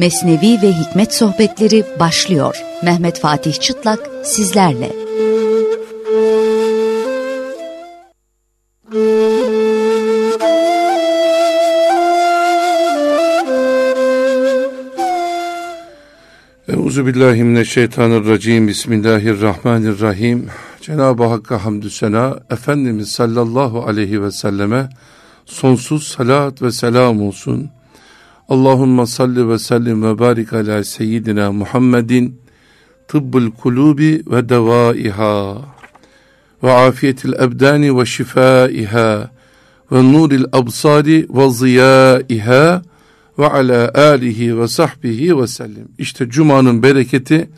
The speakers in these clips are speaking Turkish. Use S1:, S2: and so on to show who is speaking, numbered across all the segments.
S1: Mesnevi ve Hikmet sohbetleri başlıyor. Mehmet Fatih Çıtlak sizlerle.
S2: Euzubillahimineşşeytanirracim. Bismillahirrahmanirrahim. Cenab-ı Hakk'a hamdü sena Efendimiz sallallahu aleyhi ve selleme sonsuz salat ve selam olsun Allahümme salli ve sellim ve barik ala seyyidina Muhammedin tıbbul kulubi ve devaiha ve afiyetil ebdani ve şifaiha ve nuril absari ve ziyaiha ve ala alihi ve sahbihi ve sellim. İşte Cuma'nın bereketi,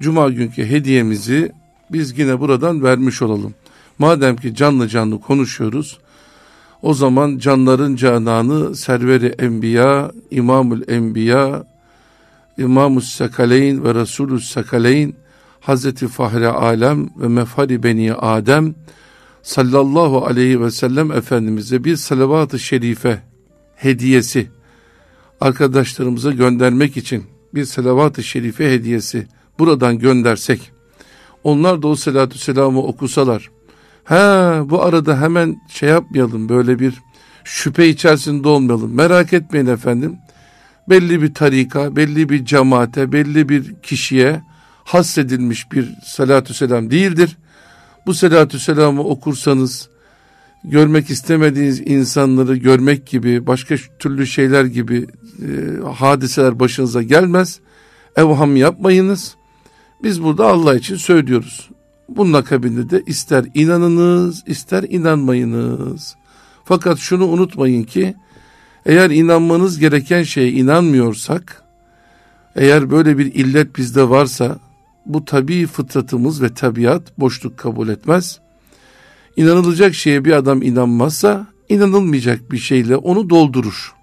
S2: Cuma günkü hediyemizi biz yine buradan vermiş olalım. Madem ki canlı canlı konuşuyoruz, o zaman canların cananı serveri enbiya, imamul enbiya, İmamus Sakaleyn ve Resulü Sakaleyn, Hazreti Fahre Alem ve Mefhari Beni Adem sallallahu aleyhi ve sellem Efendimiz'e bir salavat-ı şerife hediyesi arkadaşlarımıza göndermek için bir salavat-ı şerife hediyesi buradan göndersek onlar da o salatü selamı okusalar Ha bu arada hemen şey yapmayalım böyle bir şüphe içerisinde olmayalım. Merak etmeyin efendim. Belli bir tarika, belli bir cemaate, belli bir kişiye hasredilmiş bir salatü selam değildir. Bu salatü selamı okursanız görmek istemediğiniz insanları görmek gibi başka türlü şeyler gibi e, hadiseler başınıza gelmez. Evham yapmayınız. Biz burada Allah için söylüyoruz. Bunun akabinde de ister inanınız ister inanmayınız. Fakat şunu unutmayın ki eğer inanmanız gereken şeye inanmıyorsak eğer böyle bir illet bizde varsa bu tabi fıtratımız ve tabiat boşluk kabul etmez. İnanılacak şeye bir adam inanmazsa inanılmayacak bir şeyle onu doldurur.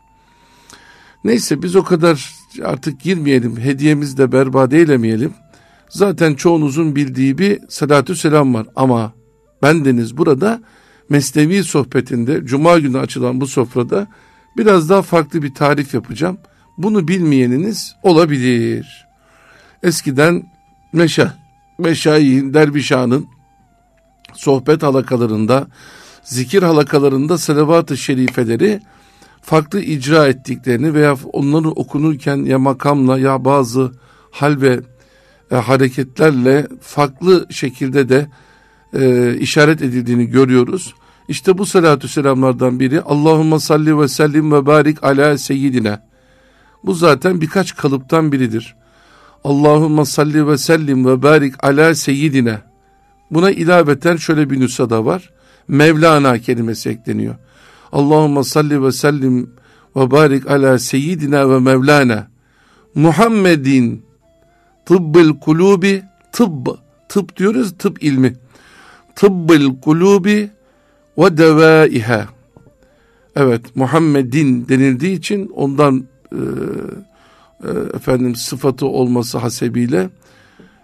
S2: Neyse biz o kadar artık girmeyelim hediyemizi de berbat eylemeyelim zaten çoğunuzun bildiği bir salatü selam var. Ama bendeniz burada mesnevi sohbetinde, cuma günü açılan bu sofrada biraz daha farklı bir tarif yapacağım. Bunu bilmeyeniniz olabilir. Eskiden meşa, meşayihin, dervişanın sohbet halakalarında, zikir halakalarında salavat-ı şerifeleri farklı icra ettiklerini veya onları okunurken ya makamla ya bazı hal ve e, hareketlerle farklı şekilde de e, işaret edildiğini görüyoruz. İşte bu salatü selamlardan biri Allahümme salli ve sellim ve barik ala seyyidine. Bu zaten birkaç kalıptan biridir. Allahümme salli ve sellim ve barik ala seyyidine. Buna ilaveten şöyle bir nüsa da var. Mevlana kelimesi ekleniyor. Allahümme salli ve sellim ve barik ala seyyidina ve mevlana. Muhammedin tıbbıl kulubi tıbb. Tıp diyoruz tıp ilmi. Tıbbıl kulubi ve devaiha. Evet Muhammed'in denildiği için ondan e, e, efendim sıfatı olması hasebiyle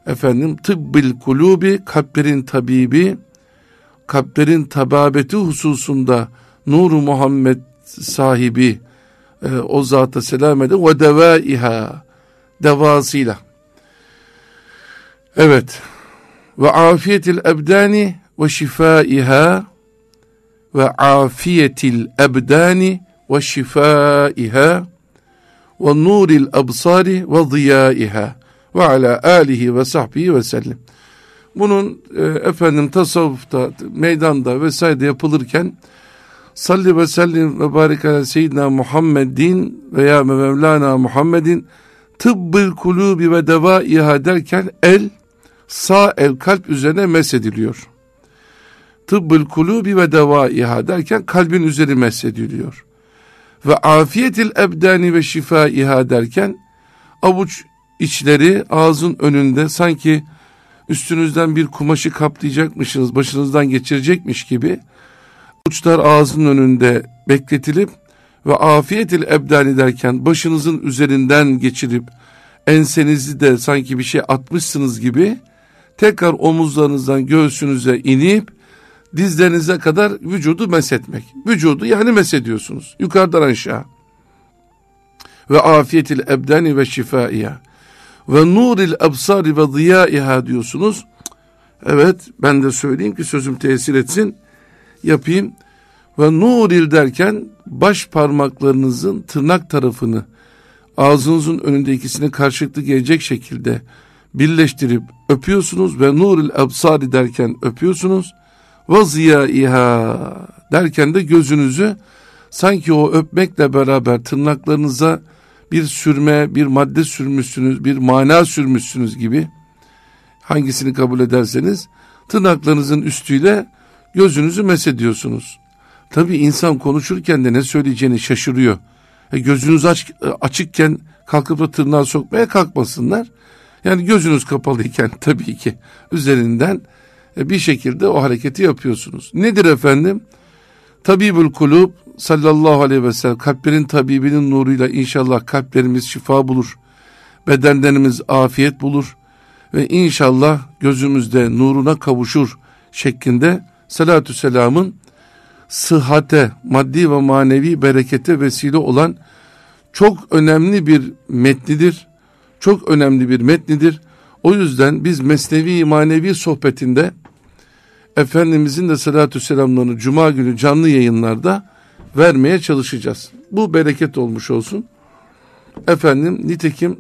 S2: efendim tıbbil kulubi kalplerin tabibi kalplerin tababeti hususunda nuru Muhammed sahibi e, o zata selam edin ve devaiha devasıyla Evet. Ve afiyetil ebdani ve şifaiha ve afiyetil ebdani ve şifaiha ve nuril absari ve ziyaiha ve ala alihi ve sahbihi ve sellim. Bunun e, efendim tasavvufta, meydanda vesaire yapılırken salli ve sellim ve barik ala seyyidina Muhammedin veya Mevlana Muhammedin tıbbıl kulubi ve devaiha derken el sağ el kalp üzerine mesediliyor. Tıbbıl kulubi ve iha derken kalbin üzeri mesediliyor. Ve afiyetil ebdani ve şifa iha derken avuç içleri ağzın önünde sanki üstünüzden bir kumaşı kaplayacakmışsınız, başınızdan geçirecekmiş gibi uçlar ağzın önünde bekletilip ve afiyetil ebdani derken başınızın üzerinden geçirip ensenizi de sanki bir şey atmışsınız gibi tekrar omuzlarınızdan göğsünüze inip dizlerinize kadar vücudu mesetmek, Vücudu yani mesediyorsunuz. Yukarıdan aşağı. Ve afiyetil ebdeni ve şifaiya. Ve nuril absari ve ziyaiha diyorsunuz. Evet ben de söyleyeyim ki sözüm tesir etsin. Yapayım. Ve nuril derken baş parmaklarınızın tırnak tarafını ağzınızın önünde ikisini karşılıklı gelecek şekilde birleştirip öpüyorsunuz ve nurul ebsari derken öpüyorsunuz. Ve ziyaiha derken de gözünüzü sanki o öpmekle beraber tırnaklarınıza bir sürme, bir madde sürmüşsünüz, bir mana sürmüşsünüz gibi hangisini kabul ederseniz tırnaklarınızın üstüyle gözünüzü mesediyorsunuz. Tabi insan konuşurken de ne söyleyeceğini şaşırıyor. E gözünüz aç, e, açıkken kalkıp da tırnağı sokmaya kalkmasınlar. Yani gözünüz kapalıyken tabii ki üzerinden e, bir şekilde o hareketi yapıyorsunuz. Nedir efendim? Tabibül kulub sallallahu aleyhi ve sellem kalplerin tabibinin nuruyla inşallah kalplerimiz şifa bulur. Bedenlerimiz afiyet bulur. Ve inşallah gözümüzde nuruna kavuşur şeklinde salatü selamın sıhhate, maddi ve manevi berekete vesile olan çok önemli bir metnidir çok önemli bir metnidir. O yüzden biz mesnevi manevi sohbetinde Efendimizin de salatü selamlarını cuma günü canlı yayınlarda vermeye çalışacağız. Bu bereket olmuş olsun. Efendim nitekim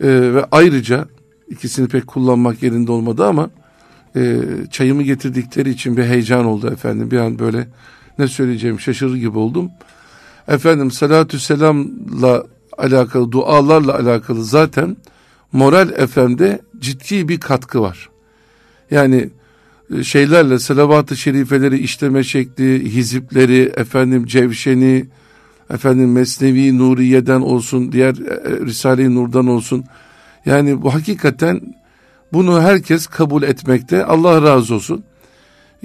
S2: e, ve ayrıca ikisini pek kullanmak yerinde olmadı ama e, çayımı getirdikleri için bir heyecan oldu efendim. Bir an böyle ne söyleyeceğim şaşırır gibi oldum. Efendim salatü selamla alakalı, dualarla alakalı zaten Moral efemde ciddi bir katkı var. Yani e, şeylerle salavat-ı şerifeleri işleme şekli, hizipleri, efendim cevşeni, efendim Mesnevi Nuriye'den olsun, diğer e, e, Risale-i Nur'dan olsun. Yani bu hakikaten bunu herkes kabul etmekte. Allah razı olsun.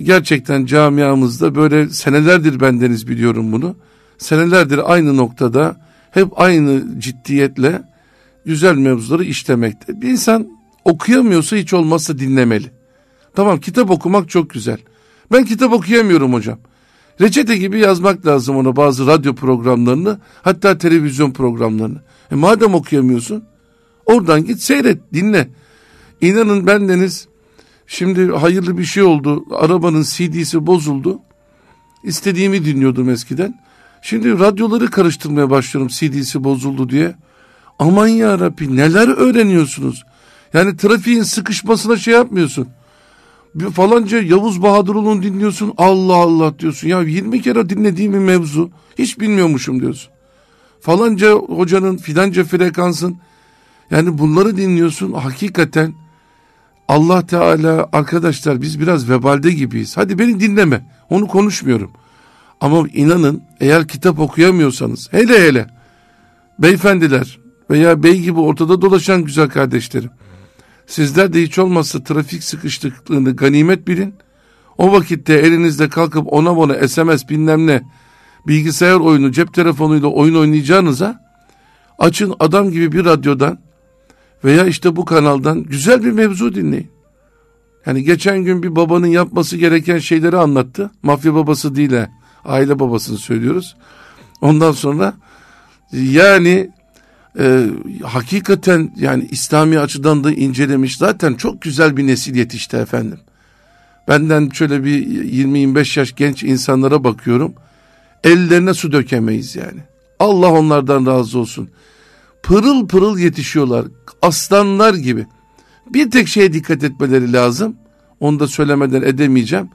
S2: Gerçekten camiamızda böyle senelerdir bendeniz biliyorum bunu. Senelerdir aynı noktada hep aynı ciddiyetle güzel mevzuları işlemekte. Bir insan okuyamıyorsa hiç olmazsa dinlemeli. Tamam kitap okumak çok güzel. Ben kitap okuyamıyorum hocam. Reçete gibi yazmak lazım ona bazı radyo programlarını hatta televizyon programlarını. E madem okuyamıyorsun oradan git seyret dinle. İnanın bendeniz şimdi hayırlı bir şey oldu arabanın CD'si bozuldu. İstediğimi dinliyordum eskiden. Şimdi radyoları karıştırmaya başlıyorum CD'si bozuldu diye. Aman ya Rabbi neler öğreniyorsunuz? Yani trafiğin sıkışmasına şey yapmıyorsun. Bir falanca Yavuz Bahadıroğlu'nu dinliyorsun. Allah Allah diyorsun. Ya 20 kere dinlediğim bir mevzu. Hiç bilmiyormuşum diyorsun. Falanca hocanın filanca frekansın. Yani bunları dinliyorsun. Hakikaten Allah Teala arkadaşlar biz biraz vebalde gibiyiz. Hadi beni dinleme. Onu konuşmuyorum. Ama inanın eğer kitap okuyamıyorsanız hele hele beyefendiler veya bey gibi ortada dolaşan güzel kardeşlerim sizler de hiç olmazsa trafik sıkıştıklığını ganimet bilin. O vakitte elinizde kalkıp ona bona SMS bilmem ne bilgisayar oyunu cep telefonuyla oyun oynayacağınıza açın adam gibi bir radyodan veya işte bu kanaldan güzel bir mevzu dinleyin. Yani geçen gün bir babanın yapması gereken şeyleri anlattı. Mafya babası değil he aile babasını söylüyoruz. Ondan sonra yani e, hakikaten yani İslami açıdan da incelemiş zaten çok güzel bir nesil yetişti efendim. Benden şöyle bir 20-25 yaş genç insanlara bakıyorum. Ellerine su dökemeyiz yani. Allah onlardan razı olsun. Pırıl pırıl yetişiyorlar. Aslanlar gibi. Bir tek şeye dikkat etmeleri lazım. Onu da söylemeden edemeyeceğim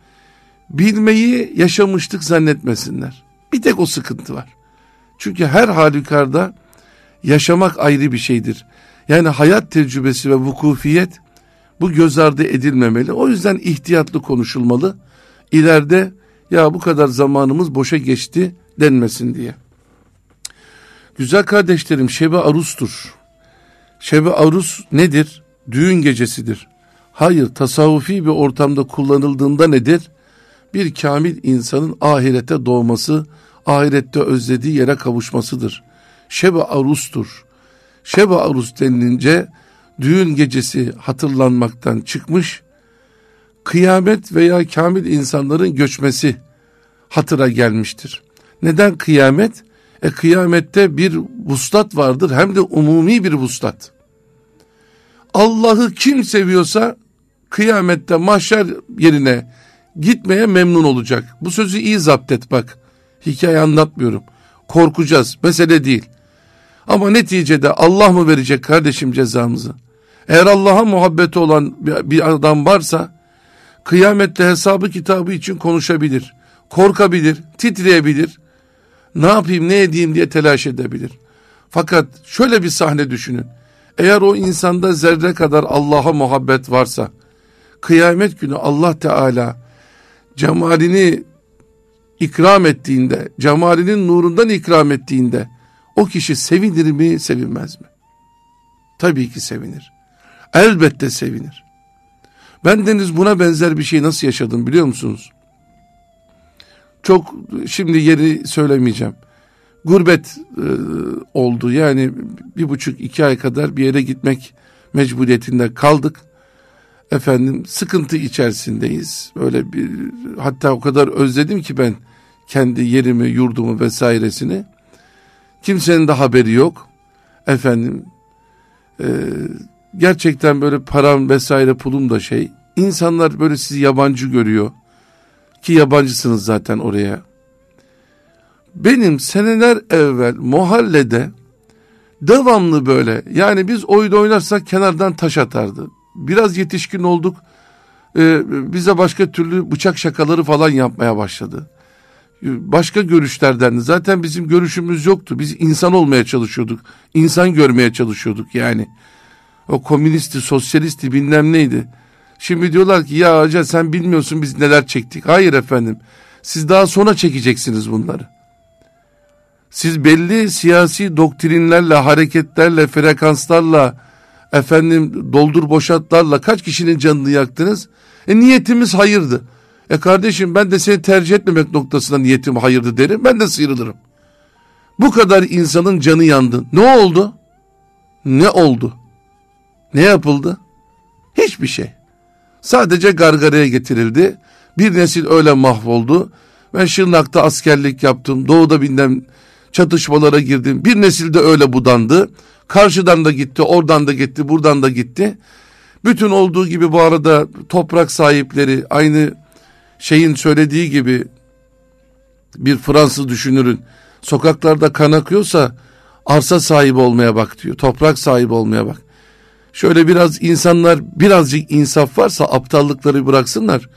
S2: bilmeyi yaşamıştık zannetmesinler. Bir tek o sıkıntı var. Çünkü her halükarda yaşamak ayrı bir şeydir. Yani hayat tecrübesi ve vukufiyet bu göz ardı edilmemeli. O yüzden ihtiyatlı konuşulmalı. İleride ya bu kadar zamanımız boşa geçti denmesin diye. Güzel kardeşlerim Şebe Arus'tur. Şebe Arus nedir? Düğün gecesidir. Hayır tasavvufi bir ortamda kullanıldığında nedir? bir kamil insanın ahirete doğması, ahirette özlediği yere kavuşmasıdır. Şeba arustur. Şeba arus denilince düğün gecesi hatırlanmaktan çıkmış, kıyamet veya kamil insanların göçmesi hatıra gelmiştir. Neden kıyamet? E kıyamette bir vuslat vardır hem de umumi bir vuslat. Allah'ı kim seviyorsa kıyamette mahşer yerine gitmeye memnun olacak. Bu sözü iyi zapt et bak. Hikaye anlatmıyorum. Korkacağız. Mesele değil. Ama neticede Allah mı verecek kardeşim cezamızı? Eğer Allah'a muhabbeti olan bir adam varsa kıyamette hesabı kitabı için konuşabilir. Korkabilir, titreyebilir. Ne yapayım, ne edeyim diye telaş edebilir. Fakat şöyle bir sahne düşünün. Eğer o insanda zerre kadar Allah'a muhabbet varsa kıyamet günü Allah Teala cemalini ikram ettiğinde, cemalinin nurundan ikram ettiğinde o kişi sevinir mi, sevinmez mi? Tabii ki sevinir. Elbette sevinir. Ben deniz buna benzer bir şey nasıl yaşadım biliyor musunuz? Çok şimdi yeri söylemeyeceğim. Gurbet e, oldu yani bir buçuk iki ay kadar bir yere gitmek mecburiyetinde kaldık efendim sıkıntı içerisindeyiz. Böyle bir hatta o kadar özledim ki ben kendi yerimi, yurdumu vesairesini. Kimsenin de haberi yok. Efendim e, gerçekten böyle param vesaire pulum da şey. İnsanlar böyle sizi yabancı görüyor. Ki yabancısınız zaten oraya. Benim seneler evvel mahallede devamlı böyle yani biz oyun oynarsak kenardan taş atardı biraz yetişkin olduk. Ee, bize başka türlü bıçak şakaları falan yapmaya başladı. Ee, başka görüşlerden zaten bizim görüşümüz yoktu. Biz insan olmaya çalışıyorduk. İnsan görmeye çalışıyorduk yani. O komünisti, sosyalisti bilmem neydi. Şimdi diyorlar ki ya hoca sen bilmiyorsun biz neler çektik. Hayır efendim. Siz daha sonra çekeceksiniz bunları. Siz belli siyasi doktrinlerle, hareketlerle, frekanslarla efendim doldur boşaltlarla kaç kişinin canını yaktınız? E niyetimiz hayırdı. E kardeşim ben de seni tercih etmemek noktasında niyetim hayırdı derim ben de sıyrılırım. Bu kadar insanın canı yandı. Ne oldu? Ne oldu? Ne yapıldı? Hiçbir şey. Sadece gargaraya getirildi. Bir nesil öyle mahvoldu. Ben Şırnak'ta askerlik yaptım. Doğu'da binden çatışmalara girdim. Bir nesil de öyle budandı. Karşıdan da gitti, oradan da gitti, buradan da gitti. Bütün olduğu gibi bu arada toprak sahipleri aynı şeyin söylediği gibi bir Fransız düşünürün sokaklarda kan akıyorsa arsa sahibi olmaya bak diyor. Toprak sahibi olmaya bak. Şöyle biraz insanlar birazcık insaf varsa aptallıkları bıraksınlar.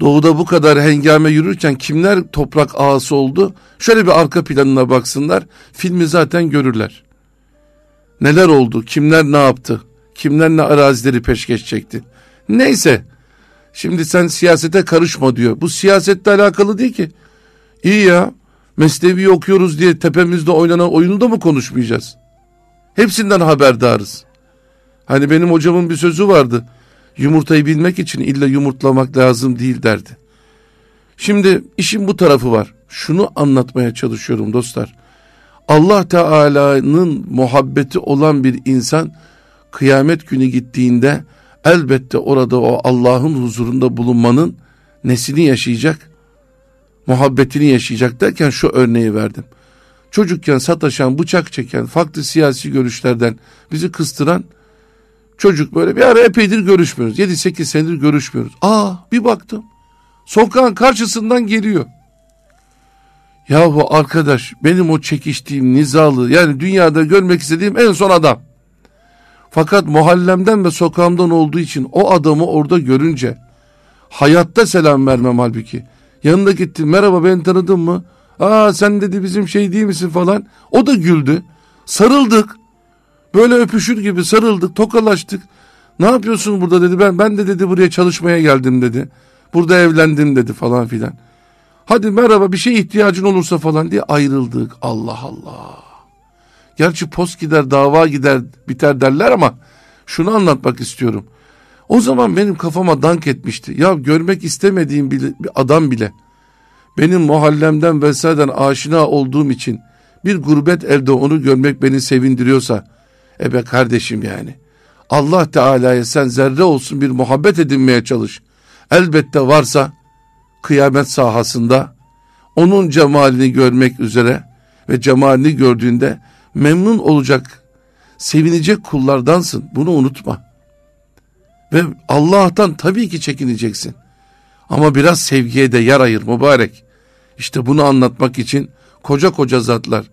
S2: Doğuda bu kadar hengame yürürken kimler toprak ağası oldu? Şöyle bir arka planına baksınlar. Filmi zaten görürler. Neler oldu? Kimler ne yaptı? Kimler ne arazileri peşkeş çekti? Neyse. Şimdi sen siyasete karışma diyor. Bu siyasetle alakalı değil ki. İyi ya. Mesnevi okuyoruz diye tepemizde oynanan oyunu da mı konuşmayacağız? Hepsinden haberdarız. Hani benim hocamın bir sözü vardı. Yumurtayı bilmek için illa yumurtlamak lazım değil derdi. Şimdi işin bu tarafı var. Şunu anlatmaya çalışıyorum dostlar. Allah Teala'nın muhabbeti olan bir insan kıyamet günü gittiğinde elbette orada o Allah'ın huzurunda bulunmanın nesini yaşayacak? Muhabbetini yaşayacak derken şu örneği verdim. Çocukken sataşan, bıçak çeken, farklı siyasi görüşlerden bizi kıstıran çocuk böyle bir ara epeydir görüşmüyoruz. 7-8 senedir görüşmüyoruz. Aa bir baktım. Sokağın karşısından geliyor. Ya bu arkadaş benim o çekiştiğim nizalı yani dünyada görmek istediğim en son adam. Fakat mahallemden ve sokağımdan olduğu için o adamı orada görünce hayatta selam vermem halbuki. Yanında gittim merhaba ben tanıdın mı? Aa sen dedi bizim şey değil misin falan. O da güldü. Sarıldık. Böyle öpüşür gibi sarıldık tokalaştık. Ne yapıyorsun burada dedi ben ben de dedi buraya çalışmaya geldim dedi. Burada evlendim dedi falan filan. Hadi merhaba bir şey ihtiyacın olursa falan diye ayrıldık. Allah Allah. Gerçi post gider dava gider biter derler ama şunu anlatmak istiyorum. O zaman benim kafama dank etmişti. Ya görmek istemediğim bir adam bile benim mahallemden vesaireden aşina olduğum için bir gurbet evde onu görmek beni sevindiriyorsa ebe kardeşim yani. Allah Teala'ya sen zerre olsun bir muhabbet edinmeye çalış. Elbette varsa kıyamet sahasında onun cemalini görmek üzere ve cemalini gördüğünde memnun olacak, sevinecek kullardansın. Bunu unutma. Ve Allah'tan tabii ki çekineceksin. Ama biraz sevgiye de yer ayır mübarek. İşte bunu anlatmak için koca koca zatlar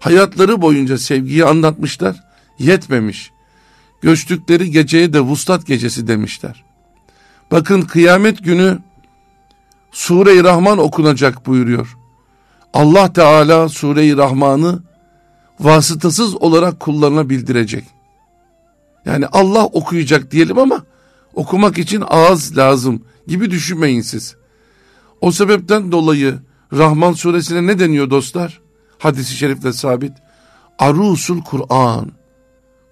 S2: hayatları boyunca sevgiyi anlatmışlar. Yetmemiş. Göçtükleri geceye de vuslat gecesi demişler. Bakın kıyamet günü Sure-i Rahman okunacak buyuruyor. Allah Teala Sure-i Rahman'ı vasıtasız olarak kullarına bildirecek. Yani Allah okuyacak diyelim ama okumak için ağız lazım gibi düşünmeyin siz. O sebepten dolayı Rahman suresine ne deniyor dostlar? Hadis-i şerifte sabit. Arusul Kur'an.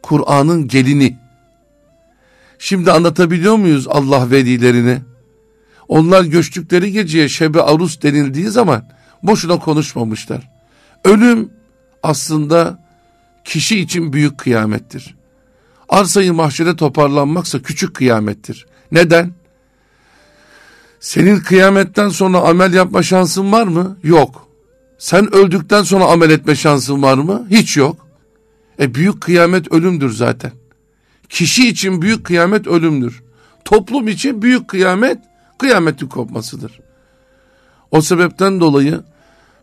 S2: Kur'an'ın gelini. Şimdi anlatabiliyor muyuz Allah velilerini? Onlar göçtükleri geceye Şebe Arus denildiği zaman boşuna konuşmamışlar. Ölüm aslında kişi için büyük kıyamettir. Arsayı mahşere toparlanmaksa küçük kıyamettir. Neden? Senin kıyametten sonra amel yapma şansın var mı? Yok. Sen öldükten sonra amel etme şansın var mı? Hiç yok. E büyük kıyamet ölümdür zaten. Kişi için büyük kıyamet ölümdür. Toplum için büyük kıyamet kıyametin kopmasıdır. O sebepten dolayı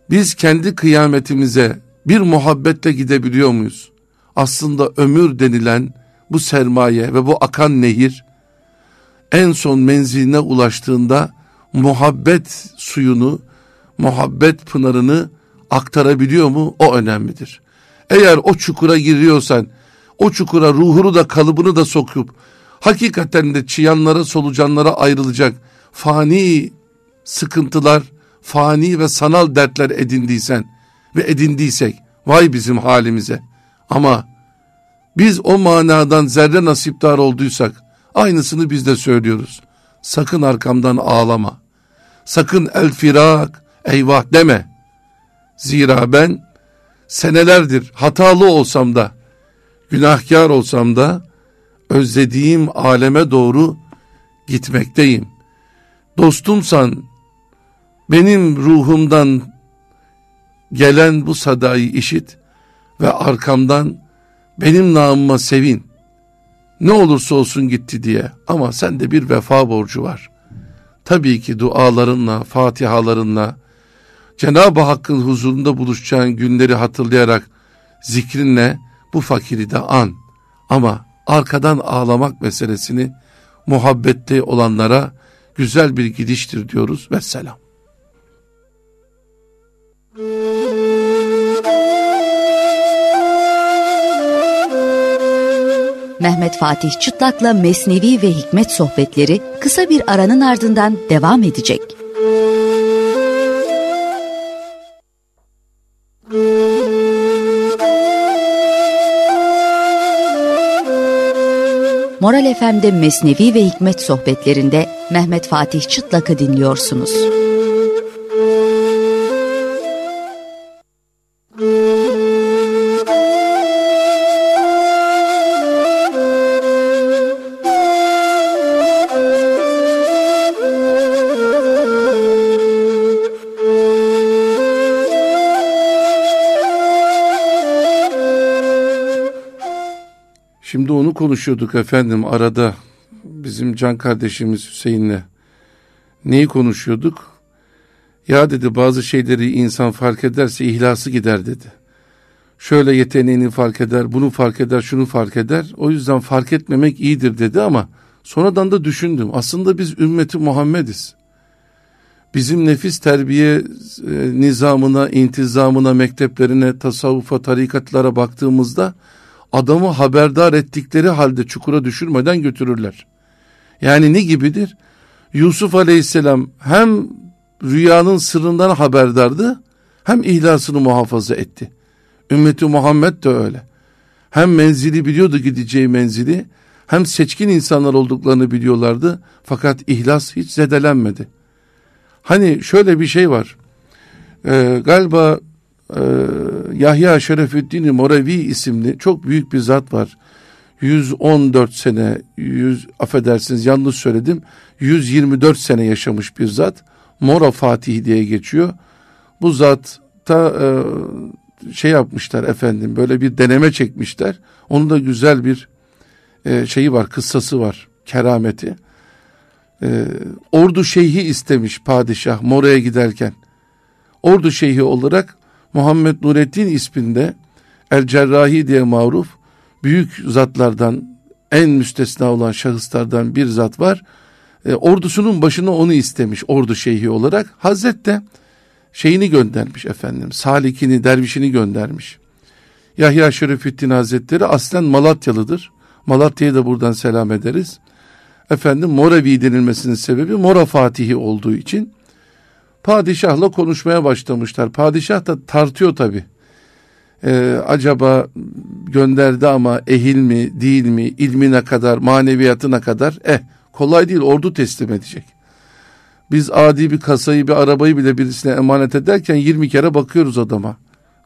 S2: biz kendi kıyametimize bir muhabbetle gidebiliyor muyuz? Aslında ömür denilen bu sermaye ve bu akan nehir en son menziline ulaştığında muhabbet suyunu, muhabbet pınarını aktarabiliyor mu? O önemlidir. Eğer o çukura giriyorsan, o çukura ruhunu da kalıbını da sokup hakikaten de çıyanlara solucanlara ayrılacak fani sıkıntılar, fani ve sanal dertler edindiysen ve edindiysek vay bizim halimize. Ama biz o manadan zerre nasipdar olduysak aynısını biz de söylüyoruz. Sakın arkamdan ağlama. Sakın el firak eyvah deme. Zira ben senelerdir hatalı olsam da günahkar olsam da özlediğim aleme doğru gitmekteyim dostumsan benim ruhumdan gelen bu sadayı işit ve arkamdan benim namıma sevin. Ne olursa olsun gitti diye ama sende bir vefa borcu var. Tabii ki dualarınla, fatihalarınla, Cenab-ı Hakk'ın huzurunda buluşacağın günleri hatırlayarak zikrinle bu fakiri de an. Ama arkadan ağlamak meselesini muhabbette olanlara güzel bir gidiştir diyoruz ve selam.
S1: Mehmet Fatih Çıtlak'la Mesnevi ve Hikmet sohbetleri kısa bir aranın ardından devam edecek. Moral FM'de Mesnevi ve Hikmet sohbetlerinde Mehmet Fatih Çıtlak'ı dinliyorsunuz.
S2: programda onu konuşuyorduk efendim arada. Bizim can kardeşimiz Hüseyin'le. Neyi konuşuyorduk? Ya dedi bazı şeyleri insan fark ederse ihlası gider dedi. Şöyle yeteneğini fark eder, bunu fark eder, şunu fark eder. O yüzden fark etmemek iyidir dedi ama sonradan da düşündüm. Aslında biz ümmeti Muhammediz. Bizim nefis terbiye e, nizamına, intizamına, mekteplerine, tasavvufa, tarikatlara baktığımızda adamı haberdar ettikleri halde çukura düşürmeden götürürler. Yani ne gibidir? Yusuf aleyhisselam hem rüyanın sırrından haberdardı hem ihlasını muhafaza etti. Ümmeti Muhammed de öyle. Hem menzili biliyordu gideceği menzili hem seçkin insanlar olduklarını biliyorlardı fakat ihlas hiç zedelenmedi. Hani şöyle bir şey var. Ee, galiba ee, Yahya Şerefüddin Moravi isimli çok büyük bir zat var. 114 sene, 100 affedersiniz yanlış söyledim. 124 sene yaşamış bir zat. Mora Fatih diye geçiyor. Bu zat ta e, şey yapmışlar efendim böyle bir deneme çekmişler. Onun da güzel bir e, şeyi var, kıssası var, kerameti. E, ordu şeyhi istemiş padişah Mora'ya giderken. Ordu şeyhi olarak Muhammed Nurettin isminde El Cerrahi diye maruf büyük zatlardan en müstesna olan şahıslardan bir zat var. E, ordusunun başına onu istemiş ordu şeyhi olarak. Hazret de şeyini göndermiş efendim. Salikini, dervişini göndermiş. Yahya Şerifettin Hazretleri aslen Malatyalıdır. Malatya'ya da buradan selam ederiz. Efendim Moravi denilmesinin sebebi Mora Fatihi olduğu için Padişahla konuşmaya başlamışlar. Padişah da tartıyor tabi. Ee, acaba gönderdi ama ehil mi değil mi ilmine kadar maneviyatına kadar eh kolay değil ordu teslim edecek. Biz adi bir kasayı bir arabayı bile birisine emanet ederken 20 kere bakıyoruz adama.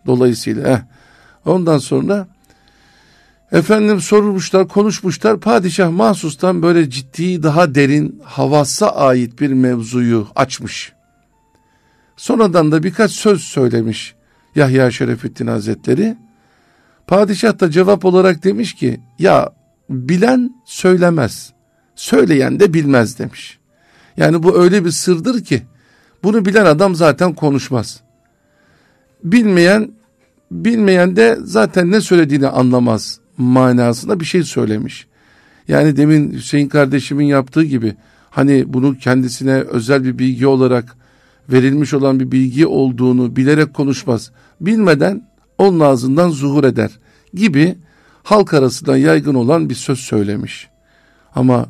S2: Dolayısıyla eh. Ondan sonra efendim sorulmuşlar konuşmuşlar padişah mahsustan böyle ciddi daha derin havassa ait bir mevzuyu açmış. Sonradan da birkaç söz söylemiş Yahya Şerefettin Hazretleri. Padişah da cevap olarak demiş ki ya bilen söylemez, söyleyen de bilmez demiş. Yani bu öyle bir sırdır ki bunu bilen adam zaten konuşmaz. Bilmeyen, bilmeyen de zaten ne söylediğini anlamaz manasında bir şey söylemiş. Yani demin Hüseyin kardeşimin yaptığı gibi hani bunu kendisine özel bir bilgi olarak verilmiş olan bir bilgi olduğunu bilerek konuşmaz. Bilmeden onun ağzından zuhur eder gibi halk arasında yaygın olan bir söz söylemiş. Ama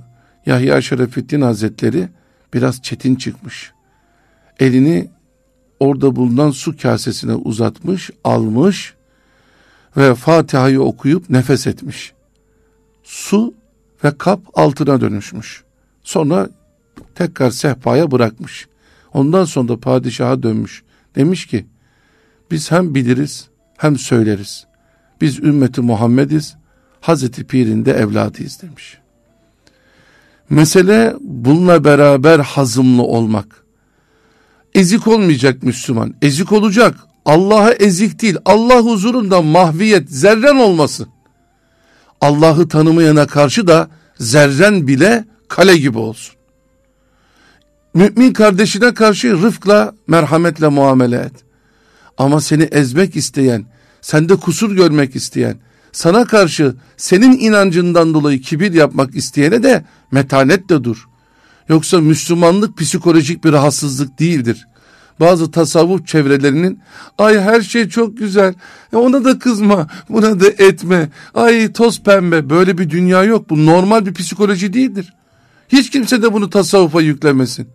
S2: Yahya Şerefettin Hazretleri biraz çetin çıkmış. Elini orada bulunan su kasesine uzatmış, almış ve Fatiha'yı okuyup nefes etmiş. Su ve kap altına dönüşmüş. Sonra tekrar sehpaya bırakmış. Ondan sonra da padişaha dönmüş. Demiş ki biz hem biliriz hem söyleriz. Biz ümmeti Muhammediz. Hazreti Pir'in de evladıyız demiş. Mesele bununla beraber hazımlı olmak. Ezik olmayacak Müslüman. Ezik olacak. Allah'a ezik değil. Allah huzurunda mahviyet, zerren olması. Allah'ı tanımayana karşı da zerren bile kale gibi olsun. Mümin kardeşine karşı rıfkla, merhametle muamele et. Ama seni ezmek isteyen, sende kusur görmek isteyen, sana karşı senin inancından dolayı kibir yapmak isteyene de metanetle dur. Yoksa Müslümanlık psikolojik bir rahatsızlık değildir. Bazı tasavvuf çevrelerinin ay her şey çok güzel e, ona da kızma buna da etme ay toz pembe böyle bir dünya yok bu normal bir psikoloji değildir. Hiç kimse de bunu tasavvufa yüklemesin.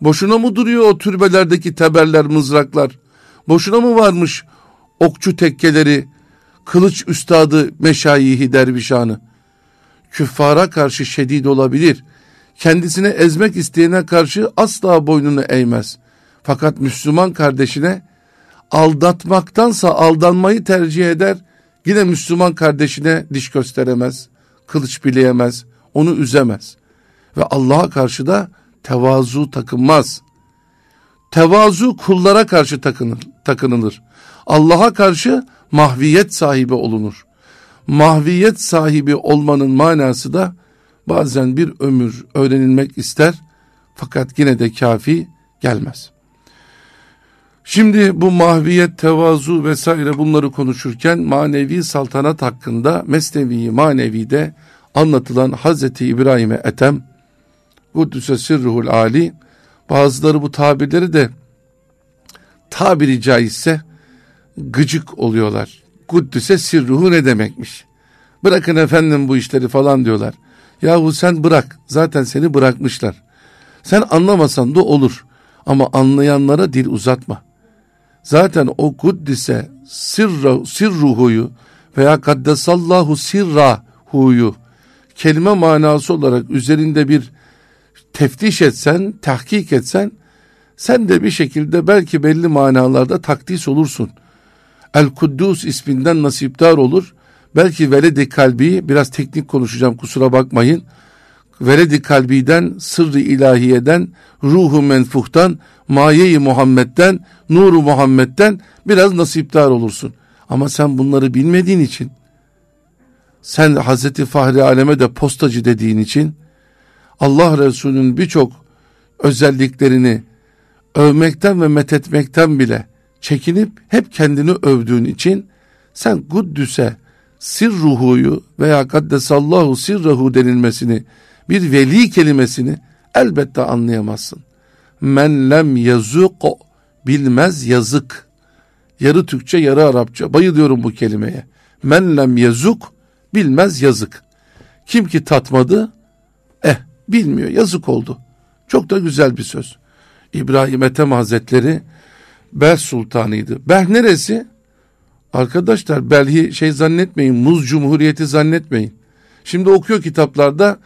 S2: Boşuna mı duruyor o türbelerdeki teberler, mızraklar? Boşuna mı varmış okçu tekkeleri, kılıç üstadı meşayihi dervişanı? Küffara karşı şedid olabilir. kendisine ezmek isteyene karşı asla boynunu eğmez. Fakat Müslüman kardeşine aldatmaktansa aldanmayı tercih eder. Yine Müslüman kardeşine diş gösteremez, kılıç bileyemez, onu üzemez. Ve Allah'a karşı da tevazu takınmaz. Tevazu kullara karşı takınır, takınılır. Allah'a karşı mahviyet sahibi olunur. Mahviyet sahibi olmanın manası da bazen bir ömür öğrenilmek ister fakat yine de kafi gelmez. Şimdi bu mahviyet, tevazu vesaire bunları konuşurken manevi saltanat hakkında Mesnevi Manevi'de anlatılan Hazreti İbrahim'e etem Kuddüse sirruhul ali bazıları bu tabirleri de tabiri caizse gıcık oluyorlar. Kuddüse sirruhu ne demekmiş? Bırakın efendim bu işleri falan diyorlar. Yahu sen bırak. Zaten seni bırakmışlar. Sen anlamasan da olur. Ama anlayanlara dil uzatma. Zaten o kuddise sirra, sirruhuyu veya kaddesallahu sirrahuyu kelime manası olarak üzerinde bir teftiş etsen, tahkik etsen sen de bir şekilde belki belli manalarda takdis olursun. El-Kuddus isminden nasiptar olur. Belki Veled-i Kalbi, biraz teknik konuşacağım kusura bakmayın. Veled-i Kalbi'den, Sırrı ilahiyeden, Ruhu Menfuh'tan, Maye-i Muhammed'den, Nuru Muhammed'den biraz nasiptar olursun. Ama sen bunları bilmediğin için, sen Hazreti Fahri Alem'e de postacı dediğin için, Allah Resulü'nün birçok özelliklerini övmekten ve methetmekten bile çekinip hep kendini övdüğün için sen Kuddüs'e sir ruhuyu veya kaddesallahu sirruhu denilmesini bir veli kelimesini elbette anlayamazsın. Men lem yazuk bilmez yazık. Yarı Türkçe yarı Arapça bayılıyorum bu kelimeye. Men lem yazuk bilmez yazık. Kim ki tatmadı Bilmiyor yazık oldu. Çok da güzel bir söz. İbrahim Ethem Hazretleri Bel Sultanıydı. Bel neresi? Arkadaşlar Belhi şey zannetmeyin Muz Cumhuriyeti zannetmeyin. Şimdi okuyor kitaplarda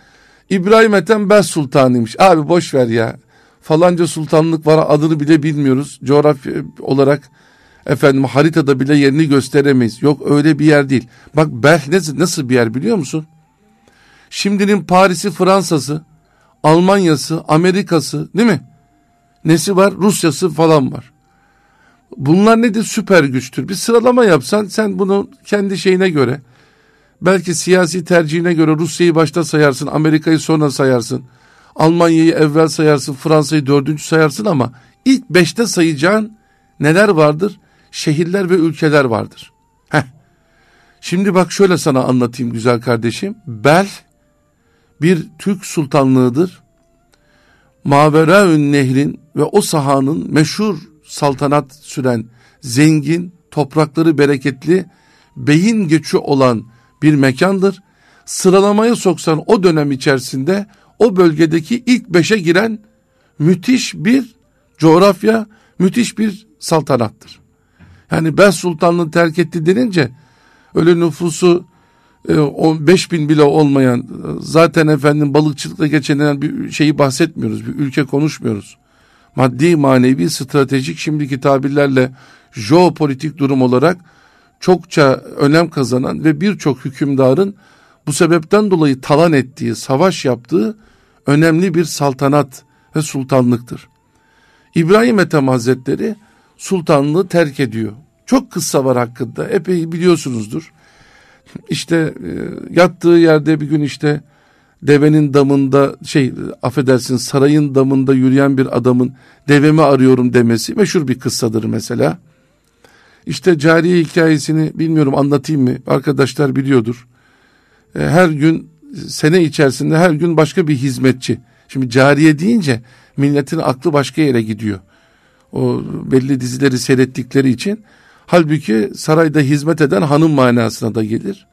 S2: İbrahim Ethem Bel Sultanıymış. Abi boş ver ya. Falanca sultanlık var adını bile bilmiyoruz. Coğrafya olarak efendim haritada bile yerini gösteremeyiz. Yok öyle bir yer değil. Bak Belh nasıl bir yer biliyor musun? Şimdinin Paris'i Fransa'sı, Almanya'sı, Amerika'sı değil mi? Nesi var? Rusya'sı falan var. Bunlar nedir? Süper güçtür. Bir sıralama yapsan sen bunu kendi şeyine göre belki siyasi tercihine göre Rusya'yı başta sayarsın, Amerika'yı sonra sayarsın. Almanya'yı evvel sayarsın, Fransa'yı dördüncü sayarsın ama ilk beşte sayacağın neler vardır? Şehirler ve ülkeler vardır. Heh. Şimdi bak şöyle sana anlatayım güzel kardeşim. Bel bir Türk sultanlığıdır. Maveraün Nehrin ve o sahanın meşhur saltanat süren zengin, toprakları bereketli, beyin göçü olan bir mekandır. Sıralamaya soksan o dönem içerisinde o bölgedeki ilk beşe giren müthiş bir coğrafya, müthiş bir saltanattır. Yani Bel Sultanlığı terk etti denince öyle nüfusu 5 e, bin bile olmayan zaten efendim balıkçılıkla geçinen bir şeyi bahsetmiyoruz. Bir ülke konuşmuyoruz. Maddi, manevi, stratejik şimdiki tabirlerle jeopolitik durum olarak çokça önem kazanan ve birçok hükümdarın bu sebepten dolayı talan ettiği, savaş yaptığı önemli bir saltanat ve sultanlıktır. İbrahim Ethem Hazretleri sultanlığı terk ediyor. Çok kısa var hakkında epey biliyorsunuzdur işte e, yattığı yerde bir gün işte devenin damında şey affedersin sarayın damında yürüyen bir adamın devemi arıyorum demesi meşhur bir kıssadır mesela. İşte cariye hikayesini bilmiyorum anlatayım mı arkadaşlar biliyordur. E, her gün sene içerisinde her gün başka bir hizmetçi. Şimdi cariye deyince milletin aklı başka yere gidiyor. O belli dizileri seyrettikleri için Halbuki sarayda hizmet eden hanım manasına da gelir.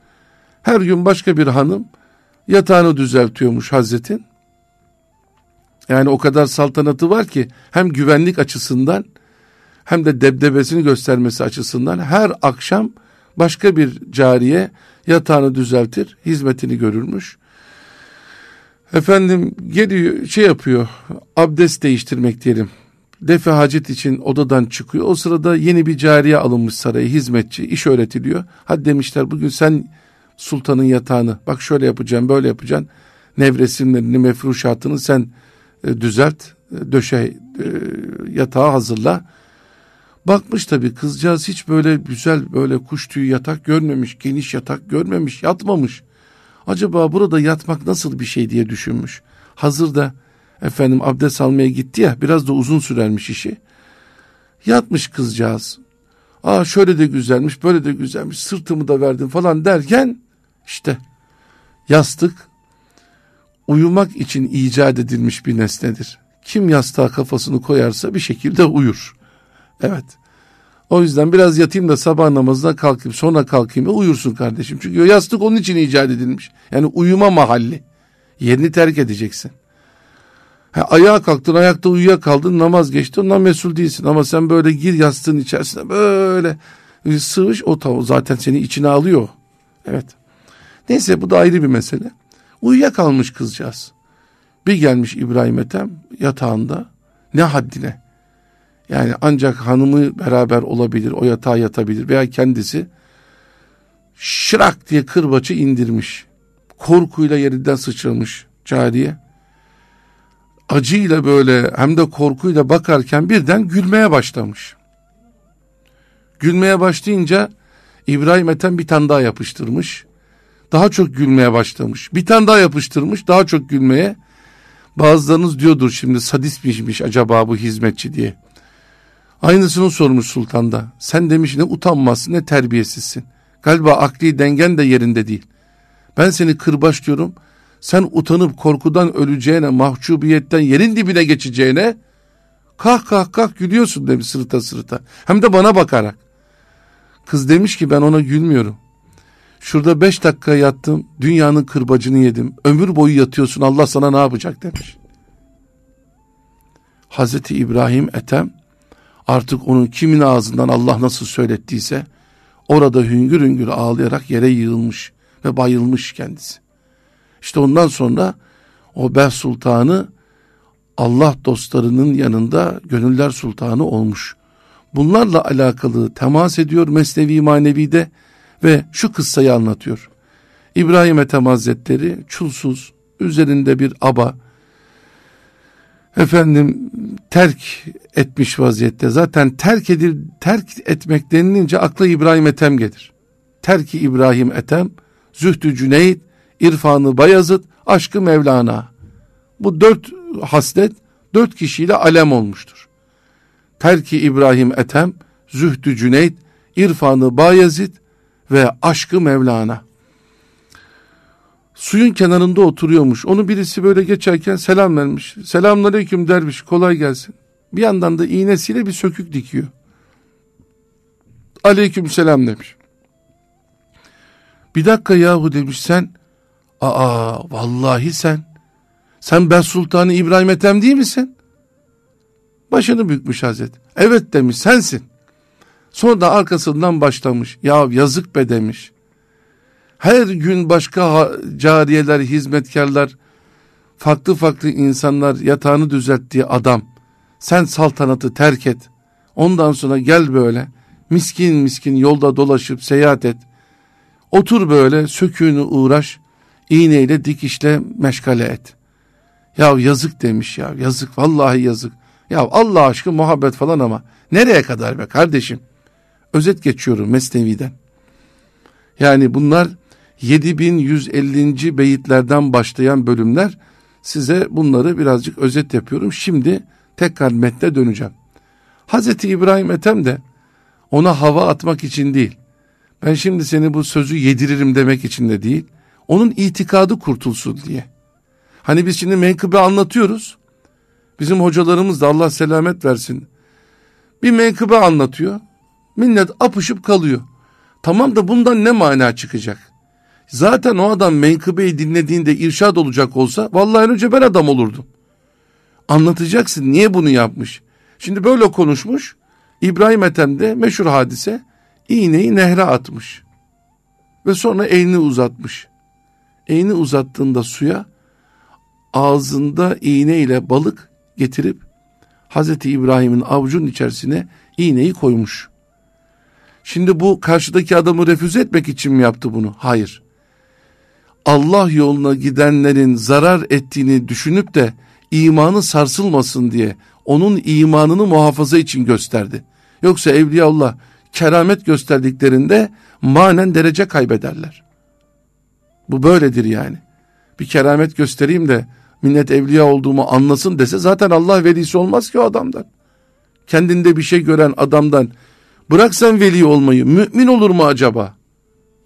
S2: Her gün başka bir hanım yatağını düzeltiyormuş Hazretin. Yani o kadar saltanatı var ki hem güvenlik açısından hem de debdebesini göstermesi açısından her akşam başka bir cariye yatağını düzeltir, hizmetini görürmüş. Efendim geliyor şey yapıyor abdest değiştirmek diyelim defe hacet için odadan çıkıyor. O sırada yeni bir cariye alınmış saraya hizmetçi iş öğretiliyor. Hadi demişler bugün sen sultanın yatağını bak şöyle yapacaksın böyle yapacaksın. Nevresimlerini mefruşatını sen e, düzelt e, döşe e, yatağı hazırla. Bakmış tabii kızcağız hiç böyle güzel böyle kuş tüyü yatak görmemiş geniş yatak görmemiş yatmamış. Acaba burada yatmak nasıl bir şey diye düşünmüş. Hazır da efendim abdest almaya gitti ya biraz da uzun sürermiş işi. Yatmış kızcağız. Aa şöyle de güzelmiş böyle de güzelmiş sırtımı da verdim falan derken işte yastık uyumak için icat edilmiş bir nesnedir. Kim yastığa kafasını koyarsa bir şekilde uyur. Evet. O yüzden biraz yatayım da sabah namazına kalkayım sonra kalkayım ve uyursun kardeşim. Çünkü yastık onun için icat edilmiş. Yani uyuma mahalli. Yerini terk edeceksin. Ha, ayağa kalktın, ayakta uyuyakaldın, namaz geçti. Ondan mesul değilsin ama sen böyle gir yastığın içerisine böyle e, sığış o zaten seni içine alıyor. Evet. Neyse bu da ayrı bir mesele. Uyuyakalmış kızcağız. Bir gelmiş İbrahim Ethem yatağında ne haddine. Yani ancak hanımı beraber olabilir, o yatağa yatabilir veya kendisi şırak diye kırbaçı indirmiş. Korkuyla yerinden sıçramış cariye acıyla böyle hem de korkuyla bakarken birden gülmeye başlamış. Gülmeye başlayınca İbrahim Ethem bir tane daha yapıştırmış. Daha çok gülmeye başlamış. Bir tane daha yapıştırmış daha çok gülmeye. Bazılarınız diyordur şimdi sadistmişmiş acaba bu hizmetçi diye. Aynısını sormuş sultan da. Sen demiş ne utanmazsın ne terbiyesizsin. Galiba akli dengen de yerinde değil. Ben seni kırbaçlıyorum. diyorum sen utanıp korkudan öleceğine, mahcubiyetten yerin dibine geçeceğine kah kah kah gülüyorsun demiş sırıta sırıta. Hem de bana bakarak. Kız demiş ki ben ona gülmüyorum. Şurada beş dakika yattım, dünyanın kırbacını yedim. Ömür boyu yatıyorsun, Allah sana ne yapacak demiş. Hazreti İbrahim etem artık onun kimin ağzından Allah nasıl söylettiyse orada hüngür hüngür ağlayarak yere yığılmış ve bayılmış kendisi. İşte ondan sonra o Beh Sultanı Allah dostlarının yanında gönüller sultanı olmuş. Bunlarla alakalı temas ediyor Mesnevi Manevi'de ve şu kıssayı anlatıyor. İbrahim Ethem Hazretleri çulsuz, üzerinde bir aba, efendim terk etmiş vaziyette. Zaten terk edil terk etmek denilince akla İbrahim Ethem gelir. Terki İbrahim Ethem, Zühtü Cüneyd irfanı Bayazıt, aşkı Mevlana. Bu dört haslet dört kişiyle alem olmuştur. Terki İbrahim Etem, Zühdü Cüneyt, irfanı Bayezid ve aşkı Mevlana. Suyun kenarında oturuyormuş. Onu birisi böyle geçerken selam vermiş. Selamünaleyküm derviş kolay gelsin. Bir yandan da iğnesiyle bir sökük dikiyor. Aleyküm selam demiş. Bir dakika yahu demiş sen Aa vallahi sen. Sen ben Sultanı İbrahim Ethem değil misin? Başını bükmüş Hazret. Evet demiş sensin. Sonra da arkasından başlamış. Ya yazık be demiş. Her gün başka cariyeler, hizmetkarlar, farklı farklı insanlar yatağını düzelttiği adam. Sen saltanatı terk et. Ondan sonra gel böyle miskin miskin yolda dolaşıp seyahat et. Otur böyle söküğünü uğraş. İğneyle dikişle meşgale et. Ya yazık demiş ya yazık vallahi yazık. Ya Allah aşkı muhabbet falan ama nereye kadar be kardeşim? Özet geçiyorum Mesnevi'den. Yani bunlar 7150. beyitlerden başlayan bölümler size bunları birazcık özet yapıyorum. Şimdi tekrar metne döneceğim. Hazreti İbrahim Ethem de ona hava atmak için değil. Ben şimdi seni bu sözü yediririm demek için de değil. Onun itikadı kurtulsun diye. Hani biz şimdi menkıbe anlatıyoruz. Bizim hocalarımız da Allah selamet versin. Bir menkıbe anlatıyor. Millet apışıp kalıyor. Tamam da bundan ne mana çıkacak? Zaten o adam menkıbeyi dinlediğinde irşad olacak olsa vallahi önce ben adam olurdum. Anlatacaksın niye bunu yapmış. Şimdi böyle konuşmuş. İbrahim Ethem'de meşhur hadise iğneyi nehre atmış. Ve sonra elini uzatmış elini uzattığında suya ağzında iğne ile balık getirip Hazreti İbrahim'in avucunun içerisine iğneyi koymuş. Şimdi bu karşıdaki adamı refüze etmek için mi yaptı bunu? Hayır. Allah yoluna gidenlerin zarar ettiğini düşünüp de imanı sarsılmasın diye onun imanını muhafaza için gösterdi. Yoksa Evliyaullah keramet gösterdiklerinde manen derece kaybederler. Bu böyledir yani. Bir keramet göstereyim de minnet evliya olduğumu anlasın dese zaten Allah velisi olmaz ki o adamdan. Kendinde bir şey gören adamdan bırak sen veli olmayı mümin olur mu acaba?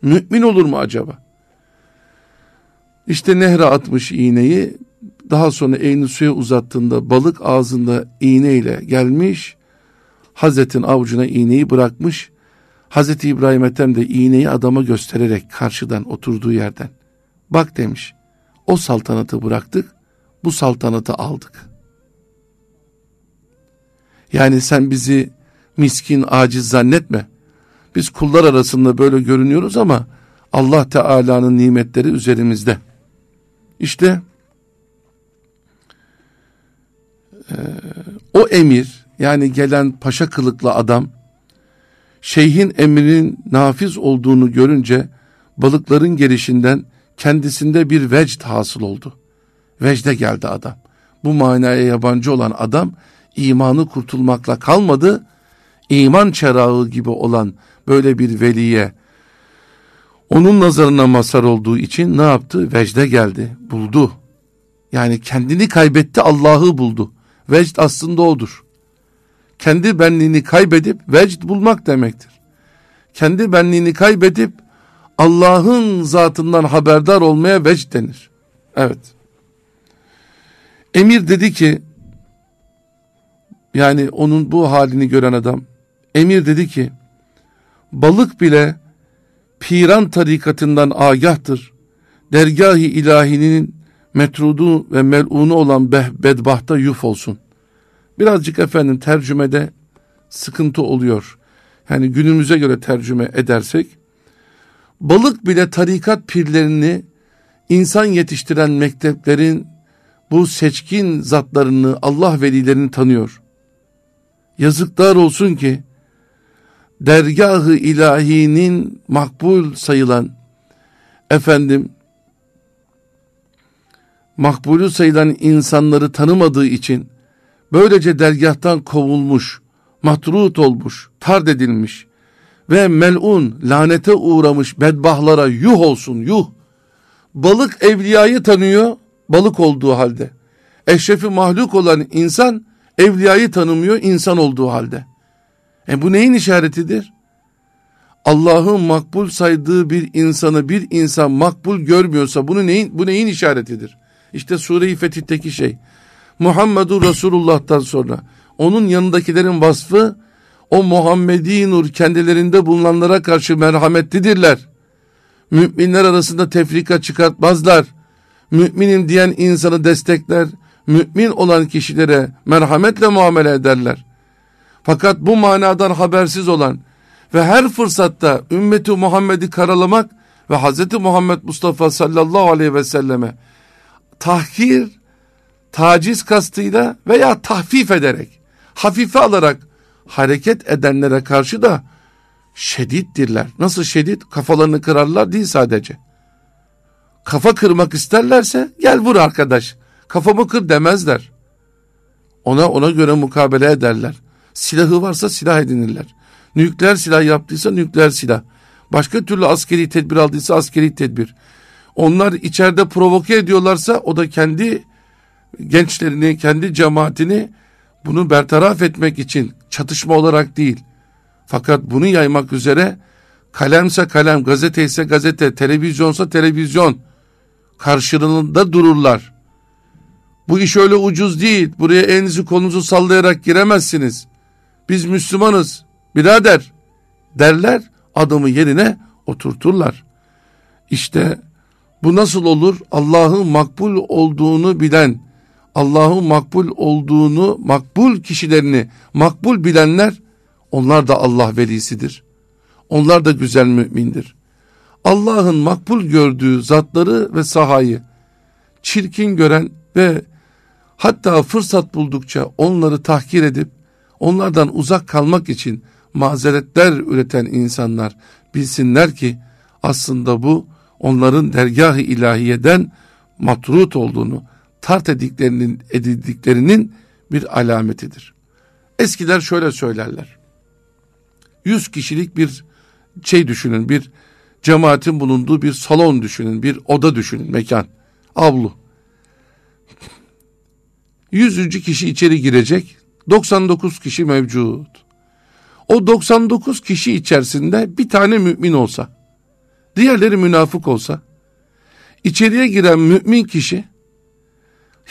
S2: Mümin olur mu acaba? İşte nehre atmış iğneyi daha sonra elini suya uzattığında balık ağzında iğneyle gelmiş Hazretin avucuna iğneyi bırakmış Hazreti İbrahim Ethem de iğneyi adama göstererek karşıdan oturduğu yerden bak demiş o saltanatı bıraktık bu saltanatı aldık. Yani sen bizi miskin aciz zannetme. Biz kullar arasında böyle görünüyoruz ama Allah Teala'nın nimetleri üzerimizde. İşte e, o emir yani gelen paşa kılıklı adam şeyhin emrinin nafiz olduğunu görünce balıkların gelişinden kendisinde bir vecd hasıl oldu. Vecde geldi adam. Bu manaya yabancı olan adam imanı kurtulmakla kalmadı, iman çerağı gibi olan böyle bir veliye, onun nazarına mazhar olduğu için ne yaptı? Vecde geldi, buldu. Yani kendini kaybetti, Allah'ı buldu. Vecd aslında odur kendi benliğini kaybedip vecd bulmak demektir. Kendi benliğini kaybedip Allah'ın zatından haberdar olmaya vecd denir. Evet. Emir dedi ki yani onun bu halini gören adam Emir dedi ki balık bile piran tarikatından agahtır. dergah ilahinin metrudu ve melunu olan bedbahta yuf olsun.'' birazcık efendim tercümede sıkıntı oluyor. Yani günümüze göre tercüme edersek balık bile tarikat pirlerini insan yetiştiren mekteplerin bu seçkin zatlarını Allah velilerini tanıyor. Yazıklar olsun ki dergahı ilahinin makbul sayılan efendim makbulü sayılan insanları tanımadığı için Böylece dergâhtan kovulmuş, matrut olmuş, tard edilmiş ve melun, lanete uğramış bedbahlara yuh olsun yuh. Balık evliyayı tanıyor, balık olduğu halde. Eşrefi mahluk olan insan evliyayı tanımıyor, insan olduğu halde. E bu neyin işaretidir? Allah'ın makbul saydığı bir insanı bir insan makbul görmüyorsa bunu neyin, bu neyin işaretidir? İşte sure Fetih'teki şey. Muhammedur Resulullah'tan sonra onun yanındakilerin vasfı o Muhammedi nur kendilerinde bulunanlara karşı merhametlidirler. Müminler arasında tefrika çıkartmazlar. Müminim diyen insanı destekler. Mümin olan kişilere merhametle muamele ederler. Fakat bu manadan habersiz olan ve her fırsatta ümmeti Muhammed'i karalamak ve Hz. Muhammed Mustafa sallallahu aleyhi ve selleme tahkir taciz kastıyla veya tahfif ederek, hafife alarak hareket edenlere karşı da şedittirler. Nasıl şedid? Kafalarını kırarlar değil sadece. Kafa kırmak isterlerse gel vur arkadaş. Kafamı kır demezler. Ona ona göre mukabele ederler. Silahı varsa silah edinirler. Nükleer silah yaptıysa nükleer silah. Başka türlü askeri tedbir aldıysa askeri tedbir. Onlar içeride provoke ediyorlarsa o da kendi gençlerini, kendi cemaatini bunu bertaraf etmek için çatışma olarak değil. Fakat bunu yaymak üzere kalemse kalem, gazete ise gazete, televizyonsa televizyon karşılığında dururlar. Bu iş öyle ucuz değil. Buraya elinizi kolunuzu sallayarak giremezsiniz. Biz Müslümanız birader derler adamı yerine oturturlar. İşte bu nasıl olur? Allah'ın makbul olduğunu bilen, Allah'ın makbul olduğunu, makbul kişilerini makbul bilenler onlar da Allah velisidir. Onlar da güzel mümindir. Allah'ın makbul gördüğü zatları ve sahayı çirkin gören ve hatta fırsat buldukça onları tahkir edip onlardan uzak kalmak için mazeretler üreten insanlar bilsinler ki aslında bu onların dergah-ı ilahiyeden matrut olduğunu, tart edildiklerinin, edildiklerinin bir alametidir. Eskiler şöyle söylerler. Yüz kişilik bir şey düşünün, bir cemaatin bulunduğu bir salon düşünün, bir oda düşünün, mekan, avlu. Yüzüncü kişi içeri girecek, 99 kişi mevcut. O 99 kişi içerisinde bir tane mümin olsa, diğerleri münafık olsa, içeriye giren mümin kişi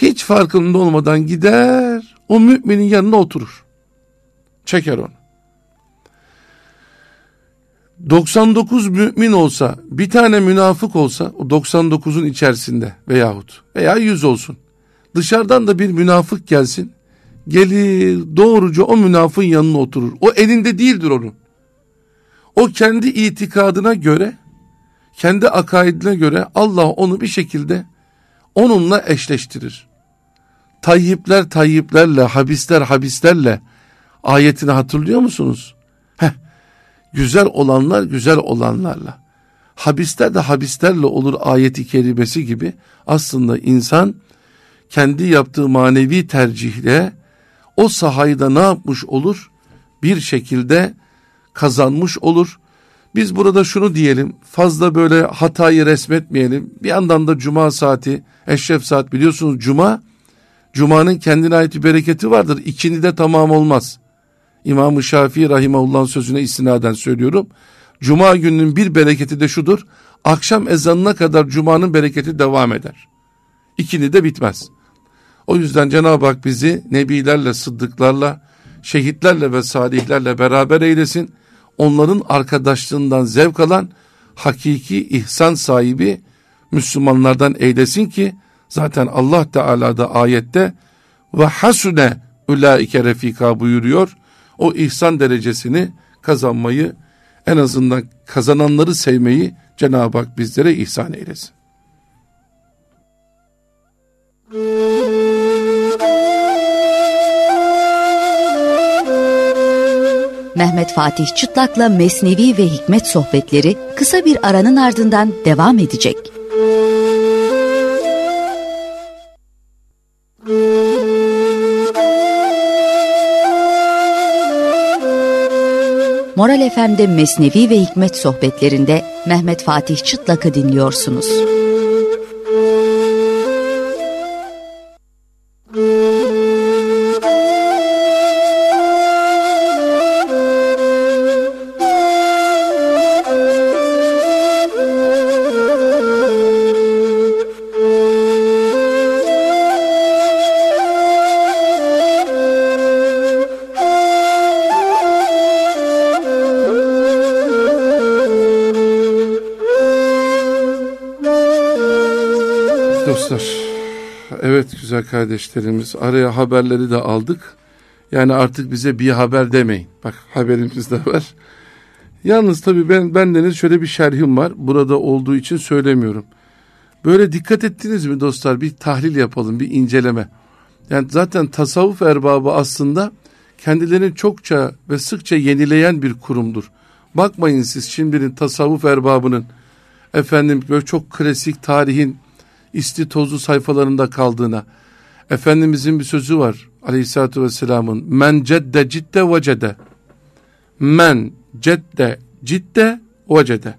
S2: hiç farkında olmadan gider o müminin yanına oturur. Çeker onu. 99 mümin olsa bir tane münafık olsa o 99'un içerisinde veyahut veya 100 olsun. Dışarıdan da bir münafık gelsin gelir doğruca o münafığın yanına oturur. O elinde değildir onun. O kendi itikadına göre kendi akaidine göre Allah onu bir şekilde onunla eşleştirir tayyipler tayyiplerle, habisler habislerle ayetini hatırlıyor musunuz? Heh, güzel olanlar güzel olanlarla. Habisler de habislerle olur ayeti kerimesi gibi aslında insan kendi yaptığı manevi tercihle o sahayı da ne yapmış olur? Bir şekilde kazanmış olur. Biz burada şunu diyelim fazla böyle hatayı resmetmeyelim. Bir yandan da cuma saati, eşref saat biliyorsunuz cuma Cuma'nın kendine ait bir bereketi vardır. İkini de tamam olmaz. İmam-ı Şafii Rahimahullah'ın sözüne istinaden söylüyorum. Cuma gününün bir bereketi de şudur. Akşam ezanına kadar Cuma'nın bereketi devam eder. İkini de bitmez. O yüzden Cenab-ı Hak bizi nebilerle, sıddıklarla, şehitlerle ve salihlerle beraber eylesin. Onların arkadaşlığından zevk alan hakiki ihsan sahibi Müslümanlardan eylesin ki Zaten Allah teala da ayette ve hasune ulaike refika buyuruyor. O ihsan derecesini kazanmayı en azından kazananları sevmeyi Cenab-ı Hak bizlere ihsan eylesin.
S1: Mehmet Fatih Çıtlak'la Mesnevi ve Hikmet sohbetleri kısa bir aranın ardından devam edecek. Moral FM'de Mesnevi ve Hikmet sohbetlerinde Mehmet Fatih Çıtlak'ı dinliyorsunuz.
S2: kardeşlerimiz. Araya haberleri de aldık. Yani artık bize bir haber demeyin. Bak haberimiz de var. Yalnız tabii ben bendeniz şöyle bir şerhim var. Burada olduğu için söylemiyorum. Böyle dikkat ettiniz mi dostlar? Bir tahlil yapalım, bir inceleme. Yani zaten tasavvuf erbabı aslında kendilerini çokça ve sıkça yenileyen bir kurumdur. Bakmayın siz şimdinin tasavvuf erbabının efendim böyle çok klasik tarihin isti tozu sayfalarında kaldığına. Efendimizin bir sözü var aleyhissalatü vesselamın. Men cedde cidde vecede. Men cedde cidde vecede.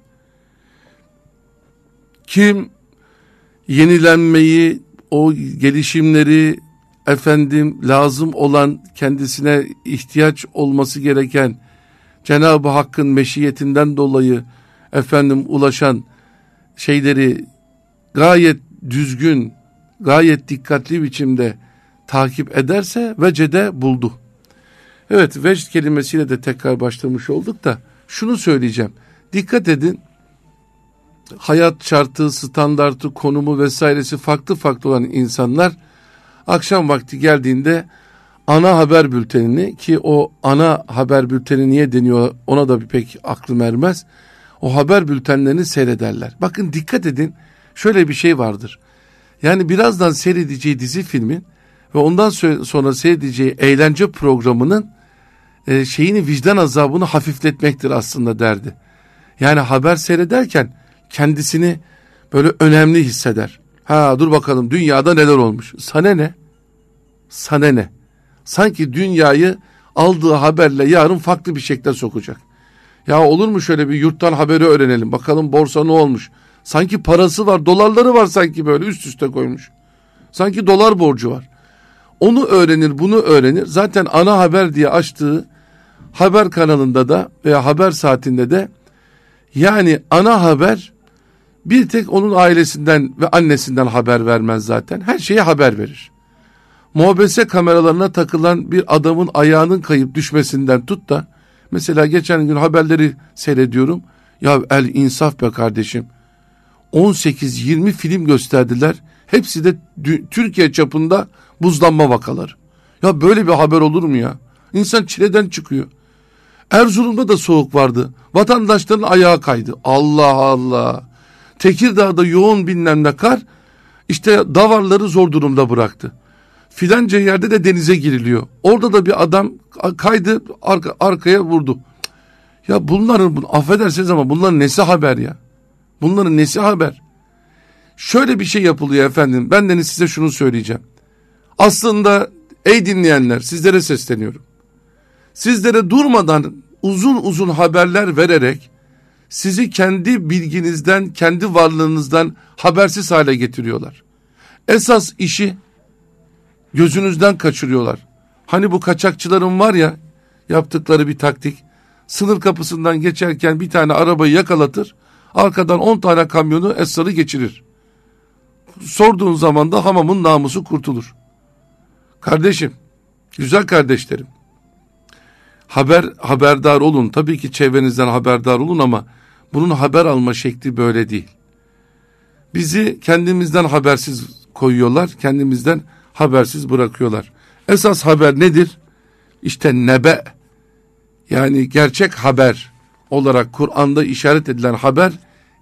S2: Kim yenilenmeyi, o gelişimleri efendim lazım olan kendisine ihtiyaç olması gereken Cenab-ı Hakk'ın meşiyetinden dolayı efendim ulaşan şeyleri gayet düzgün gayet dikkatli biçimde takip ederse vecede buldu. Evet vecd kelimesiyle de tekrar başlamış olduk da şunu söyleyeceğim. Dikkat edin hayat şartı, standartı, konumu vesairesi farklı farklı olan insanlar akşam vakti geldiğinde ana haber bültenini ki o ana haber bülteni niye deniyor ona da bir pek aklım ermez. O haber bültenlerini seyrederler. Bakın dikkat edin şöyle bir şey vardır. Yani birazdan seyredeceği dizi filmin ve ondan sonra seyredeceği eğlence programının e, şeyini vicdan azabını hafifletmektir aslında derdi. Yani haber seyrederken kendisini böyle önemli hisseder. Ha dur bakalım dünyada neler olmuş. Sana ne? Sana ne? Sanki dünyayı aldığı haberle yarın farklı bir şekilde sokacak. Ya olur mu şöyle bir yurttan haberi öğrenelim. Bakalım borsa ne olmuş? Sanki parası var, dolarları var sanki böyle üst üste koymuş. Sanki dolar borcu var. Onu öğrenir, bunu öğrenir. Zaten ana haber diye açtığı haber kanalında da veya haber saatinde de yani ana haber bir tek onun ailesinden ve annesinden haber vermez zaten. Her şeye haber verir. Muhabese kameralarına takılan bir adamın ayağının kayıp düşmesinden tut da mesela geçen gün haberleri seyrediyorum. Ya el insaf be kardeşim. 18-20 film gösterdiler. Hepsi de Türkiye çapında buzlanma vakaları. Ya böyle bir haber olur mu ya? İnsan çileden çıkıyor. Erzurum'da da soğuk vardı. Vatandaşların ayağı kaydı. Allah Allah. Tekirdağ'da yoğun bilmem ne kar İşte davarları zor durumda bıraktı. Filanca yerde de denize giriliyor. Orada da bir adam kaydı arka, arkaya vurdu. Ya bunların affedersiniz ama bunların nesi haber ya? Bunların nesi haber? Şöyle bir şey yapılıyor efendim. Ben de size şunu söyleyeceğim. Aslında ey dinleyenler sizlere sesleniyorum. Sizlere durmadan uzun uzun haberler vererek sizi kendi bilginizden, kendi varlığınızdan habersiz hale getiriyorlar. Esas işi gözünüzden kaçırıyorlar. Hani bu kaçakçıların var ya yaptıkları bir taktik. Sınır kapısından geçerken bir tane arabayı yakalatır. Arkadan 10 tane kamyonu Esrar'ı geçirir. Sorduğun zaman da hamamın namusu kurtulur. Kardeşim, güzel kardeşlerim. Haber haberdar olun. Tabii ki çevrenizden haberdar olun ama bunun haber alma şekli böyle değil. Bizi kendimizden habersiz koyuyorlar, kendimizden habersiz bırakıyorlar. Esas haber nedir? İşte nebe. Yani gerçek haber olarak Kur'an'da işaret edilen haber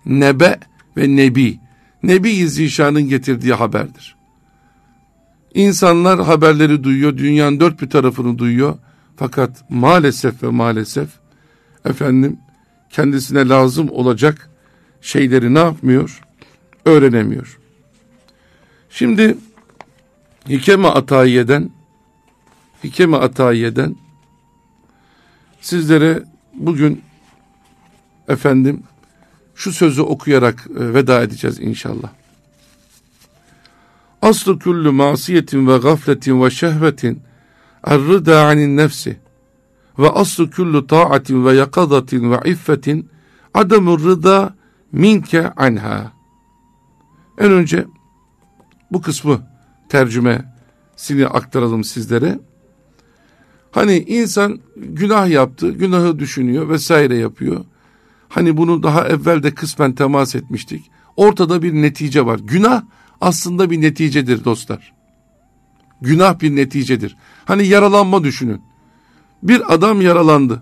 S2: nebe ve nebi. Nebi Zişan'ın getirdiği haberdir. İnsanlar haberleri duyuyor, dünyanın dört bir tarafını duyuyor. Fakat maalesef ve maalesef efendim kendisine lazım olacak şeyleri ne yapmıyor? Öğrenemiyor. Şimdi Hikeme Atayiye'den Hikeme Atayiye'den sizlere bugün efendim şu sözü okuyarak e, veda edeceğiz inşallah. Aslı küllü masiyetin ve gafletin ve şehvetin errıda anin nefsi ve aslı küllü taatin ve yakadatin ve iffetin adamı rıda minke anha. En önce bu kısmı tercüme tercümesini aktaralım sizlere. Hani insan günah yaptı, günahı düşünüyor vesaire yapıyor. Hani bunu daha evvel de kısmen temas etmiştik. Ortada bir netice var. Günah aslında bir neticedir dostlar. Günah bir neticedir. Hani yaralanma düşünün. Bir adam yaralandı.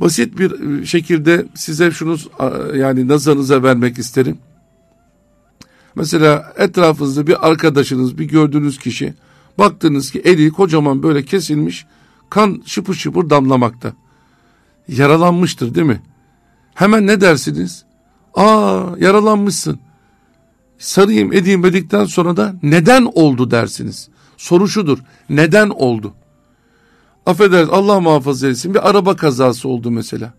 S2: Basit bir e, şekilde size şunu yani nazarınıza vermek isterim. Mesela etrafınızda bir arkadaşınız, bir gördüğünüz kişi baktınız ki eli kocaman böyle kesilmiş, kan şıpır şıpır damlamakta. Yaralanmıştır değil mi? Hemen ne dersiniz? Aa yaralanmışsın. Sarayım edeyim dedikten sonra da neden oldu dersiniz. Soru şudur. Neden oldu? Affedersiniz Allah muhafaza etsin bir araba kazası oldu mesela.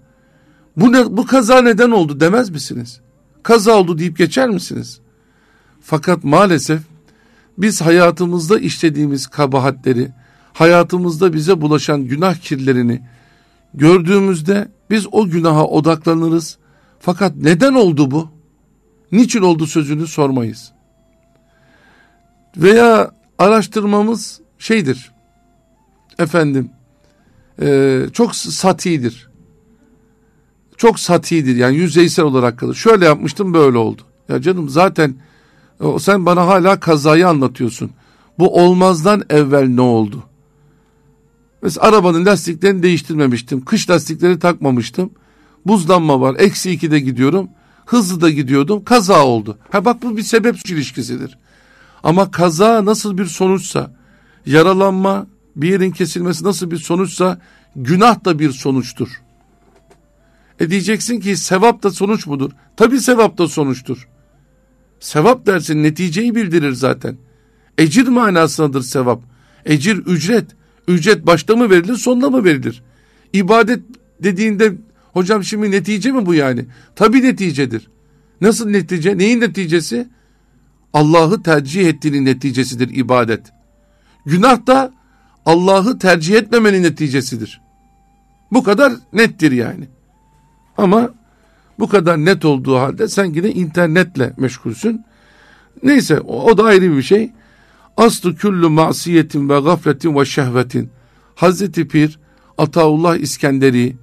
S2: Bu, ne, bu kaza neden oldu demez misiniz? Kaza oldu deyip geçer misiniz? Fakat maalesef biz hayatımızda işlediğimiz kabahatleri, hayatımızda bize bulaşan günah kirlerini gördüğümüzde biz o günaha odaklanırız. Fakat neden oldu bu? Niçin oldu sözünü sormayız. Veya araştırmamız şeydir. Efendim e, çok satidir. Çok satidir yani yüzeysel olarak kalır. Şöyle yapmıştım böyle oldu. Ya canım zaten e, sen bana hala kazayı anlatıyorsun. Bu olmazdan evvel ne oldu? Mesela arabanın lastiklerini değiştirmemiştim. Kış lastikleri takmamıştım. Buzlanma var. Eksi iki de gidiyorum. Hızlı da gidiyordum. Kaza oldu. Ha bak bu bir sebep ilişkisidir. Ama kaza nasıl bir sonuçsa, yaralanma, bir yerin kesilmesi nasıl bir sonuçsa günah da bir sonuçtur. E diyeceksin ki sevap da sonuç mudur? Tabi sevap da sonuçtur. Sevap dersin neticeyi bildirir zaten. Ecir manasındadır sevap. Ecir ücret. Ücret başta mı verilir sonda mı verilir? İbadet dediğinde hocam şimdi netice mi bu yani? Tabi neticedir. Nasıl netice? Neyin neticesi? Allah'ı tercih ettiğinin neticesidir ibadet. Günah da Allah'ı tercih etmemenin neticesidir. Bu kadar nettir yani. Ama bu kadar net olduğu halde sen yine internetle meşgulsün. Neyse o, o da ayrı bir şey. Aslı küllü masiyetin ve gafletin ve şehvetin. Hazreti Pir Ataullah İskenderi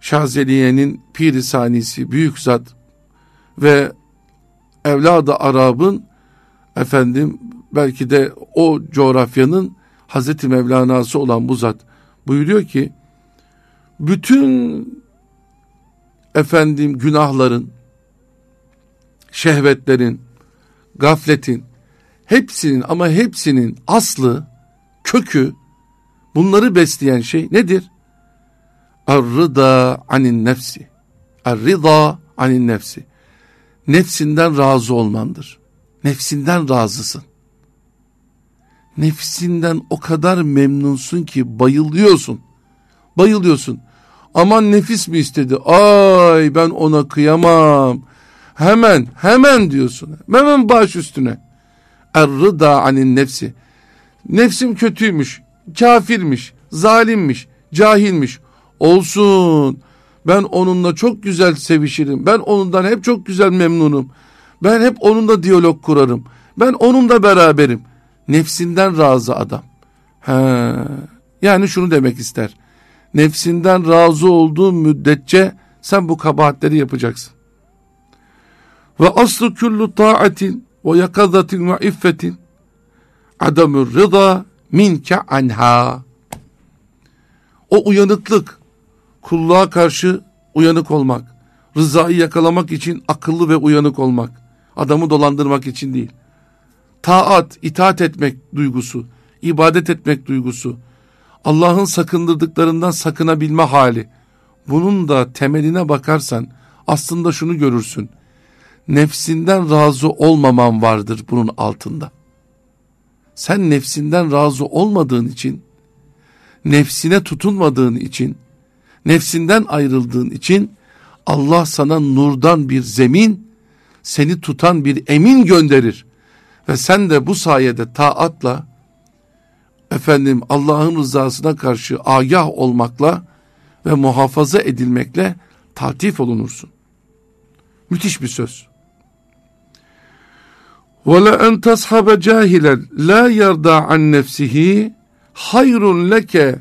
S2: Şazeliye'nin piri sanisi büyük zat ve evladı Arap'ın efendim belki de o coğrafyanın Hazreti Mevlana'sı olan bu zat buyuruyor ki bütün efendim günahların şehvetlerin gafletin hepsinin ama hepsinin aslı, kökü, bunları besleyen şey nedir? Ar-rıda anin nefsi. Ar-rıda anin nefsi. Nefsinden razı olmandır. Nefsinden razısın. Nefsinden o kadar memnunsun ki bayılıyorsun. Bayılıyorsun. Aman nefis mi istedi? Ay ben ona kıyamam. Hemen, hemen diyorsun. Hemen baş üstüne. Er-rıda anin nefsi. Nefsim kötüymüş, kafirmiş, zalimmiş, cahilmiş. Olsun. Ben onunla çok güzel sevişirim. Ben onundan hep çok güzel memnunum. Ben hep onunla diyalog kurarım. Ben onunla beraberim. Nefsinden razı adam. He. Yani şunu demek ister. Nefsinden razı olduğun müddetçe sen bu kabahatleri yapacaksın. Ve aslı küllü taatin ve yakazatin ve iffetin adamı rıza minke anha. O uyanıklık, kulluğa karşı uyanık olmak, rızayı yakalamak için akıllı ve uyanık olmak, adamı dolandırmak için değil. Taat, itaat etmek duygusu, ibadet etmek duygusu, Allah'ın sakındırdıklarından sakınabilme hali. Bunun da temeline bakarsan aslında şunu görürsün nefsinden razı olmaman vardır bunun altında. Sen nefsinden razı olmadığın için, nefsine tutunmadığın için, nefsinden ayrıldığın için Allah sana nurdan bir zemin, seni tutan bir emin gönderir. Ve sen de bu sayede taatla, efendim Allah'ın rızasına karşı agah olmakla ve muhafaza edilmekle tatif olunursun. Müthiş bir söz. وَلَا اَنْ تَصْحَبَ جَاهِلًا la يَرْضَى an نَفْسِهِ hayrun leke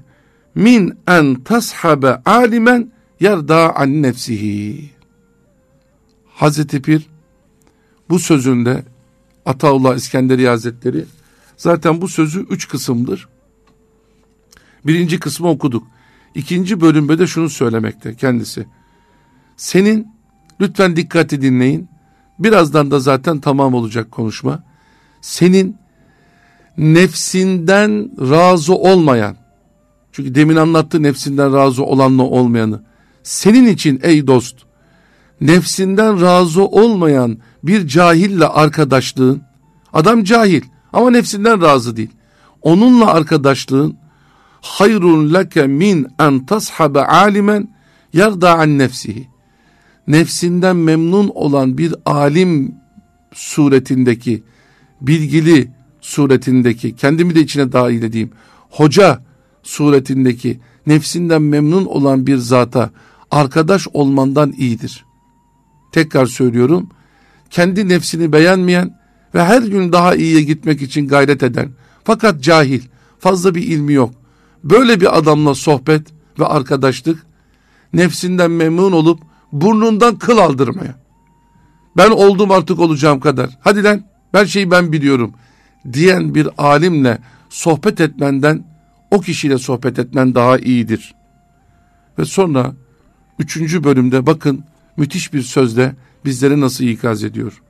S2: min en tashabe alimen yerda an nefsihi. Hazreti Pir bu sözünde Ataullah İskenderi Hazretleri zaten bu sözü üç kısımdır. Birinci kısmı okuduk. İkinci bölümde de şunu söylemekte kendisi. Senin lütfen dikkatli dinleyin birazdan da zaten tamam olacak konuşma. Senin nefsinden razı olmayan, çünkü demin anlattı nefsinden razı olanla olmayanı. Senin için ey dost, nefsinden razı olmayan bir cahille arkadaşlığın, adam cahil ama nefsinden razı değil. Onunla arkadaşlığın, hayrun leke min en tashabe alimen yarda an nefsihi nefsinden memnun olan bir alim suretindeki, bilgili suretindeki, kendimi de içine dahil edeyim, hoca suretindeki, nefsinden memnun olan bir zata arkadaş olmandan iyidir. Tekrar söylüyorum, kendi nefsini beğenmeyen ve her gün daha iyiye gitmek için gayret eden, fakat cahil, fazla bir ilmi yok. Böyle bir adamla sohbet ve arkadaşlık, nefsinden memnun olup burnundan kıl aldırmaya. Ben oldum artık olacağım kadar. Hadi lan ben şeyi ben biliyorum diyen bir alimle sohbet etmenden o kişiyle sohbet etmen daha iyidir. Ve sonra üçüncü bölümde bakın müthiş bir sözle bizlere nasıl ikaz ediyor.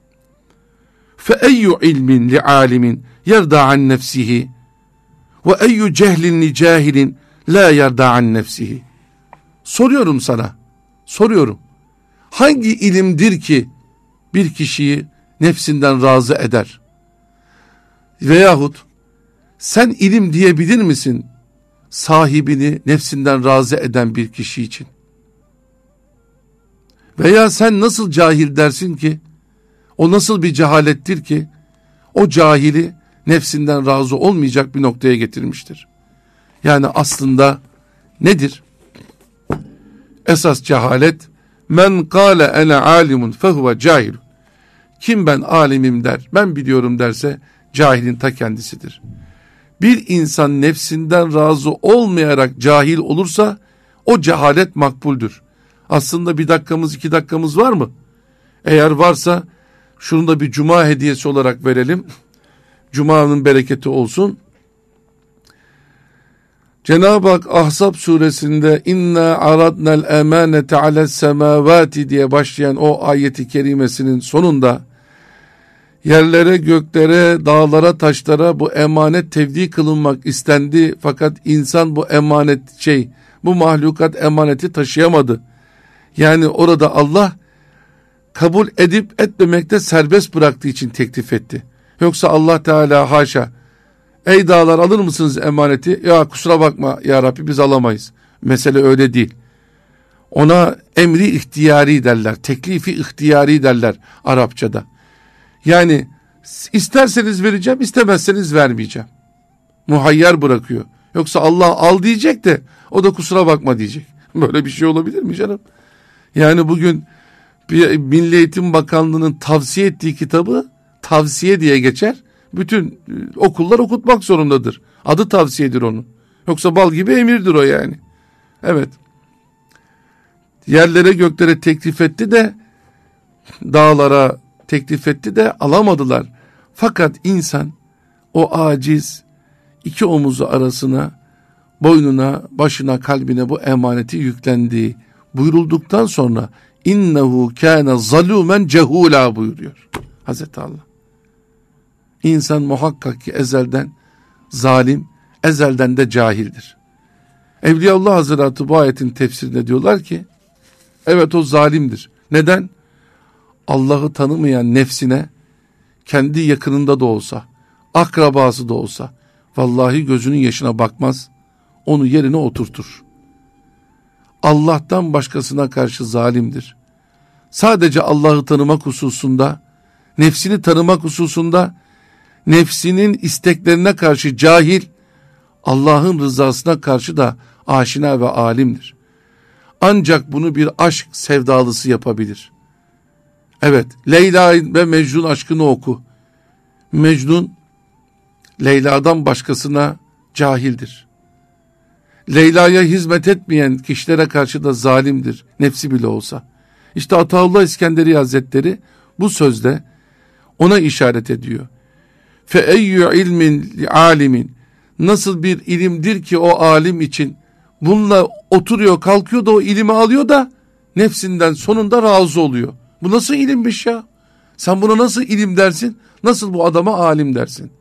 S2: فَاَيُّ ilmin li alimin yerda an nefsihi ve eyyü cehlin li cahilin la yerda an nefsihi. Soruyorum sana, soruyorum hangi ilimdir ki bir kişiyi nefsinden razı eder? Veyahut sen ilim diyebilir misin sahibini nefsinden razı eden bir kişi için? Veya sen nasıl cahil dersin ki o nasıl bir cehalettir ki o cahili nefsinden razı olmayacak bir noktaya getirmiştir. Yani aslında nedir? Esas cehalet Men kâle ene alimun fehuve cahil. Kim ben alimim der, ben biliyorum derse cahilin ta kendisidir. Bir insan nefsinden razı olmayarak cahil olursa o cehalet makbuldür. Aslında bir dakikamız iki dakikamız var mı? Eğer varsa şunu da bir cuma hediyesi olarak verelim. Cuma'nın bereketi olsun. Cenab-ı Hak Ahzab suresinde inna aradnal emanete ales semavati diye başlayan o ayeti kerimesinin sonunda yerlere göklere dağlara taşlara bu emanet tevdi kılınmak istendi fakat insan bu emanet şey bu mahlukat emaneti taşıyamadı. Yani orada Allah kabul edip etmemekte serbest bıraktığı için teklif etti. Yoksa Allah Teala haşa Ey dağlar alır mısınız emaneti? Ya kusura bakma ya Rabbi biz alamayız. Mesele öyle değil. Ona emri ihtiyari derler. Teklifi ihtiyari derler Arapçada. Yani isterseniz vereceğim istemezseniz vermeyeceğim. Muhayyer bırakıyor. Yoksa Allah al diyecek de o da kusura bakma diyecek. Böyle bir şey olabilir mi canım? Yani bugün Milli Eğitim Bakanlığı'nın tavsiye ettiği kitabı tavsiye diye geçer bütün e, okullar okutmak zorundadır. Adı tavsiyedir onun. Yoksa bal gibi emirdir o yani. Evet. Yerlere göklere teklif etti de dağlara teklif etti de alamadılar. Fakat insan o aciz iki omuzu arasına boynuna, başına, kalbine bu emaneti yüklendiği buyurulduktan sonra innehu kâne zalûmen cehûlâ buyuruyor Hazreti Allah. İnsan muhakkak ki ezelden zalim, ezelden de cahildir. Evliyaullah Hazretleri bu ayetin tefsirinde diyorlar ki, evet o zalimdir. Neden? Allah'ı tanımayan nefsine, kendi yakınında da olsa, akrabası da olsa, vallahi gözünün yaşına bakmaz, onu yerine oturtur. Allah'tan başkasına karşı zalimdir. Sadece Allah'ı tanımak hususunda, nefsini tanımak hususunda nefsinin isteklerine karşı cahil, Allah'ın rızasına karşı da aşina ve alimdir. Ancak bunu bir aşk sevdalısı yapabilir. Evet, Leyla ve Mecnun aşkını oku. Mecnun, Leyla'dan başkasına cahildir. Leyla'ya hizmet etmeyen kişilere karşı da zalimdir, nefsi bile olsa. İşte Ataullah İskenderi Hazretleri bu sözde ona işaret ediyor fe eyyü ilmin alimin nasıl bir ilimdir ki o alim için bununla oturuyor kalkıyor da o ilimi alıyor da nefsinden sonunda razı oluyor. Bu nasıl ilimmiş ya? Sen buna nasıl ilim dersin? Nasıl bu adama alim dersin?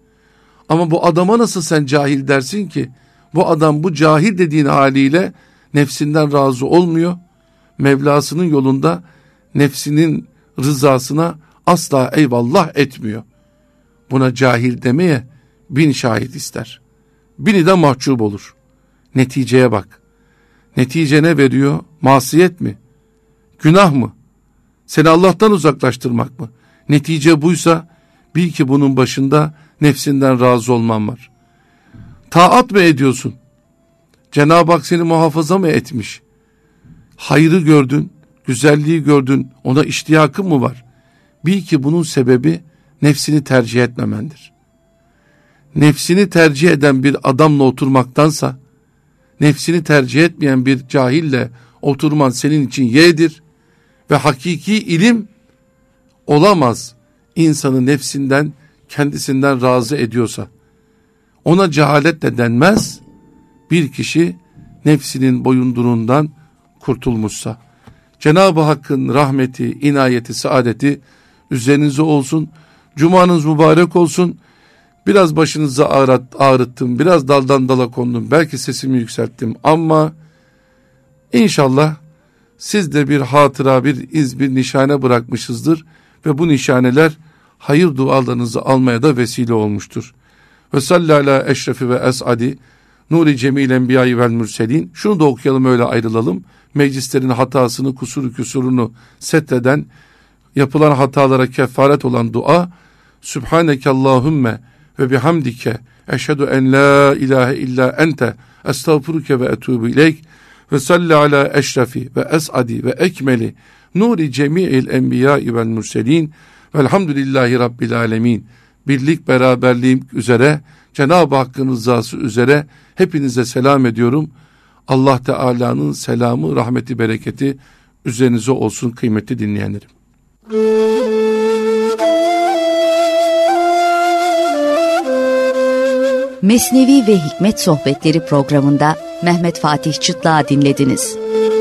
S2: Ama bu adama nasıl sen cahil dersin ki? Bu adam bu cahil dediğin haliyle nefsinden razı olmuyor. Mevlasının yolunda nefsinin rızasına asla eyvallah etmiyor buna cahil demeye bin şahit ister. Bini de mahcup olur. Neticeye bak. Netice ne veriyor? Masiyet mi? Günah mı? Seni Allah'tan uzaklaştırmak mı? Netice buysa bil ki bunun başında nefsinden razı olman var. Taat mı ediyorsun? Cenab-ı Hak seni muhafaza mı etmiş? Hayrı gördün, güzelliği gördün, ona iştiyakın mı var? Bil ki bunun sebebi nefsini tercih etmemendir. Nefsini tercih eden bir adamla oturmaktansa, nefsini tercih etmeyen bir cahille oturman senin için yedir ve hakiki ilim olamaz insanı nefsinden kendisinden razı ediyorsa. Ona cehalet de denmez bir kişi nefsinin boyundurundan kurtulmuşsa. Cenab-ı Hakk'ın rahmeti, inayeti, saadeti üzerinize olsun. Cumanız mübarek olsun. Biraz başınızı ağrıt, ağrıttım. Biraz daldan dala kondum. Belki sesimi yükselttim ama inşallah siz de bir hatıra, bir iz, bir nişane bırakmışızdır. Ve bu nişaneler hayır dualarınızı almaya da vesile olmuştur. Ve sallala eşrefi ve esadi nuri cemil enbiyayı vel mürselin. Şunu da okuyalım öyle ayrılalım. Meclislerin hatasını, kusuru küsurunu setheden, yapılan hatalara kefaret olan dua Subhaneke Allahümme ve bihamdike eşhedü en la ilahe illa ente estağfuruke ve etubu ileyk ve salli ala eşrefi ve esadi ve ekmeli nuri cemi'il enbiya'i vel mürselin velhamdülillahi rabbil alemin birlik beraberliğim üzere Cenab-ı Hakk'ın rızası üzere hepinize selam ediyorum. Allah Teala'nın selamı, rahmeti, bereketi üzerinize olsun kıymetli dinleyenlerim.
S1: Mesnevi ve Hikmet Sohbetleri programında Mehmet Fatih Çıtlığa dinlediniz.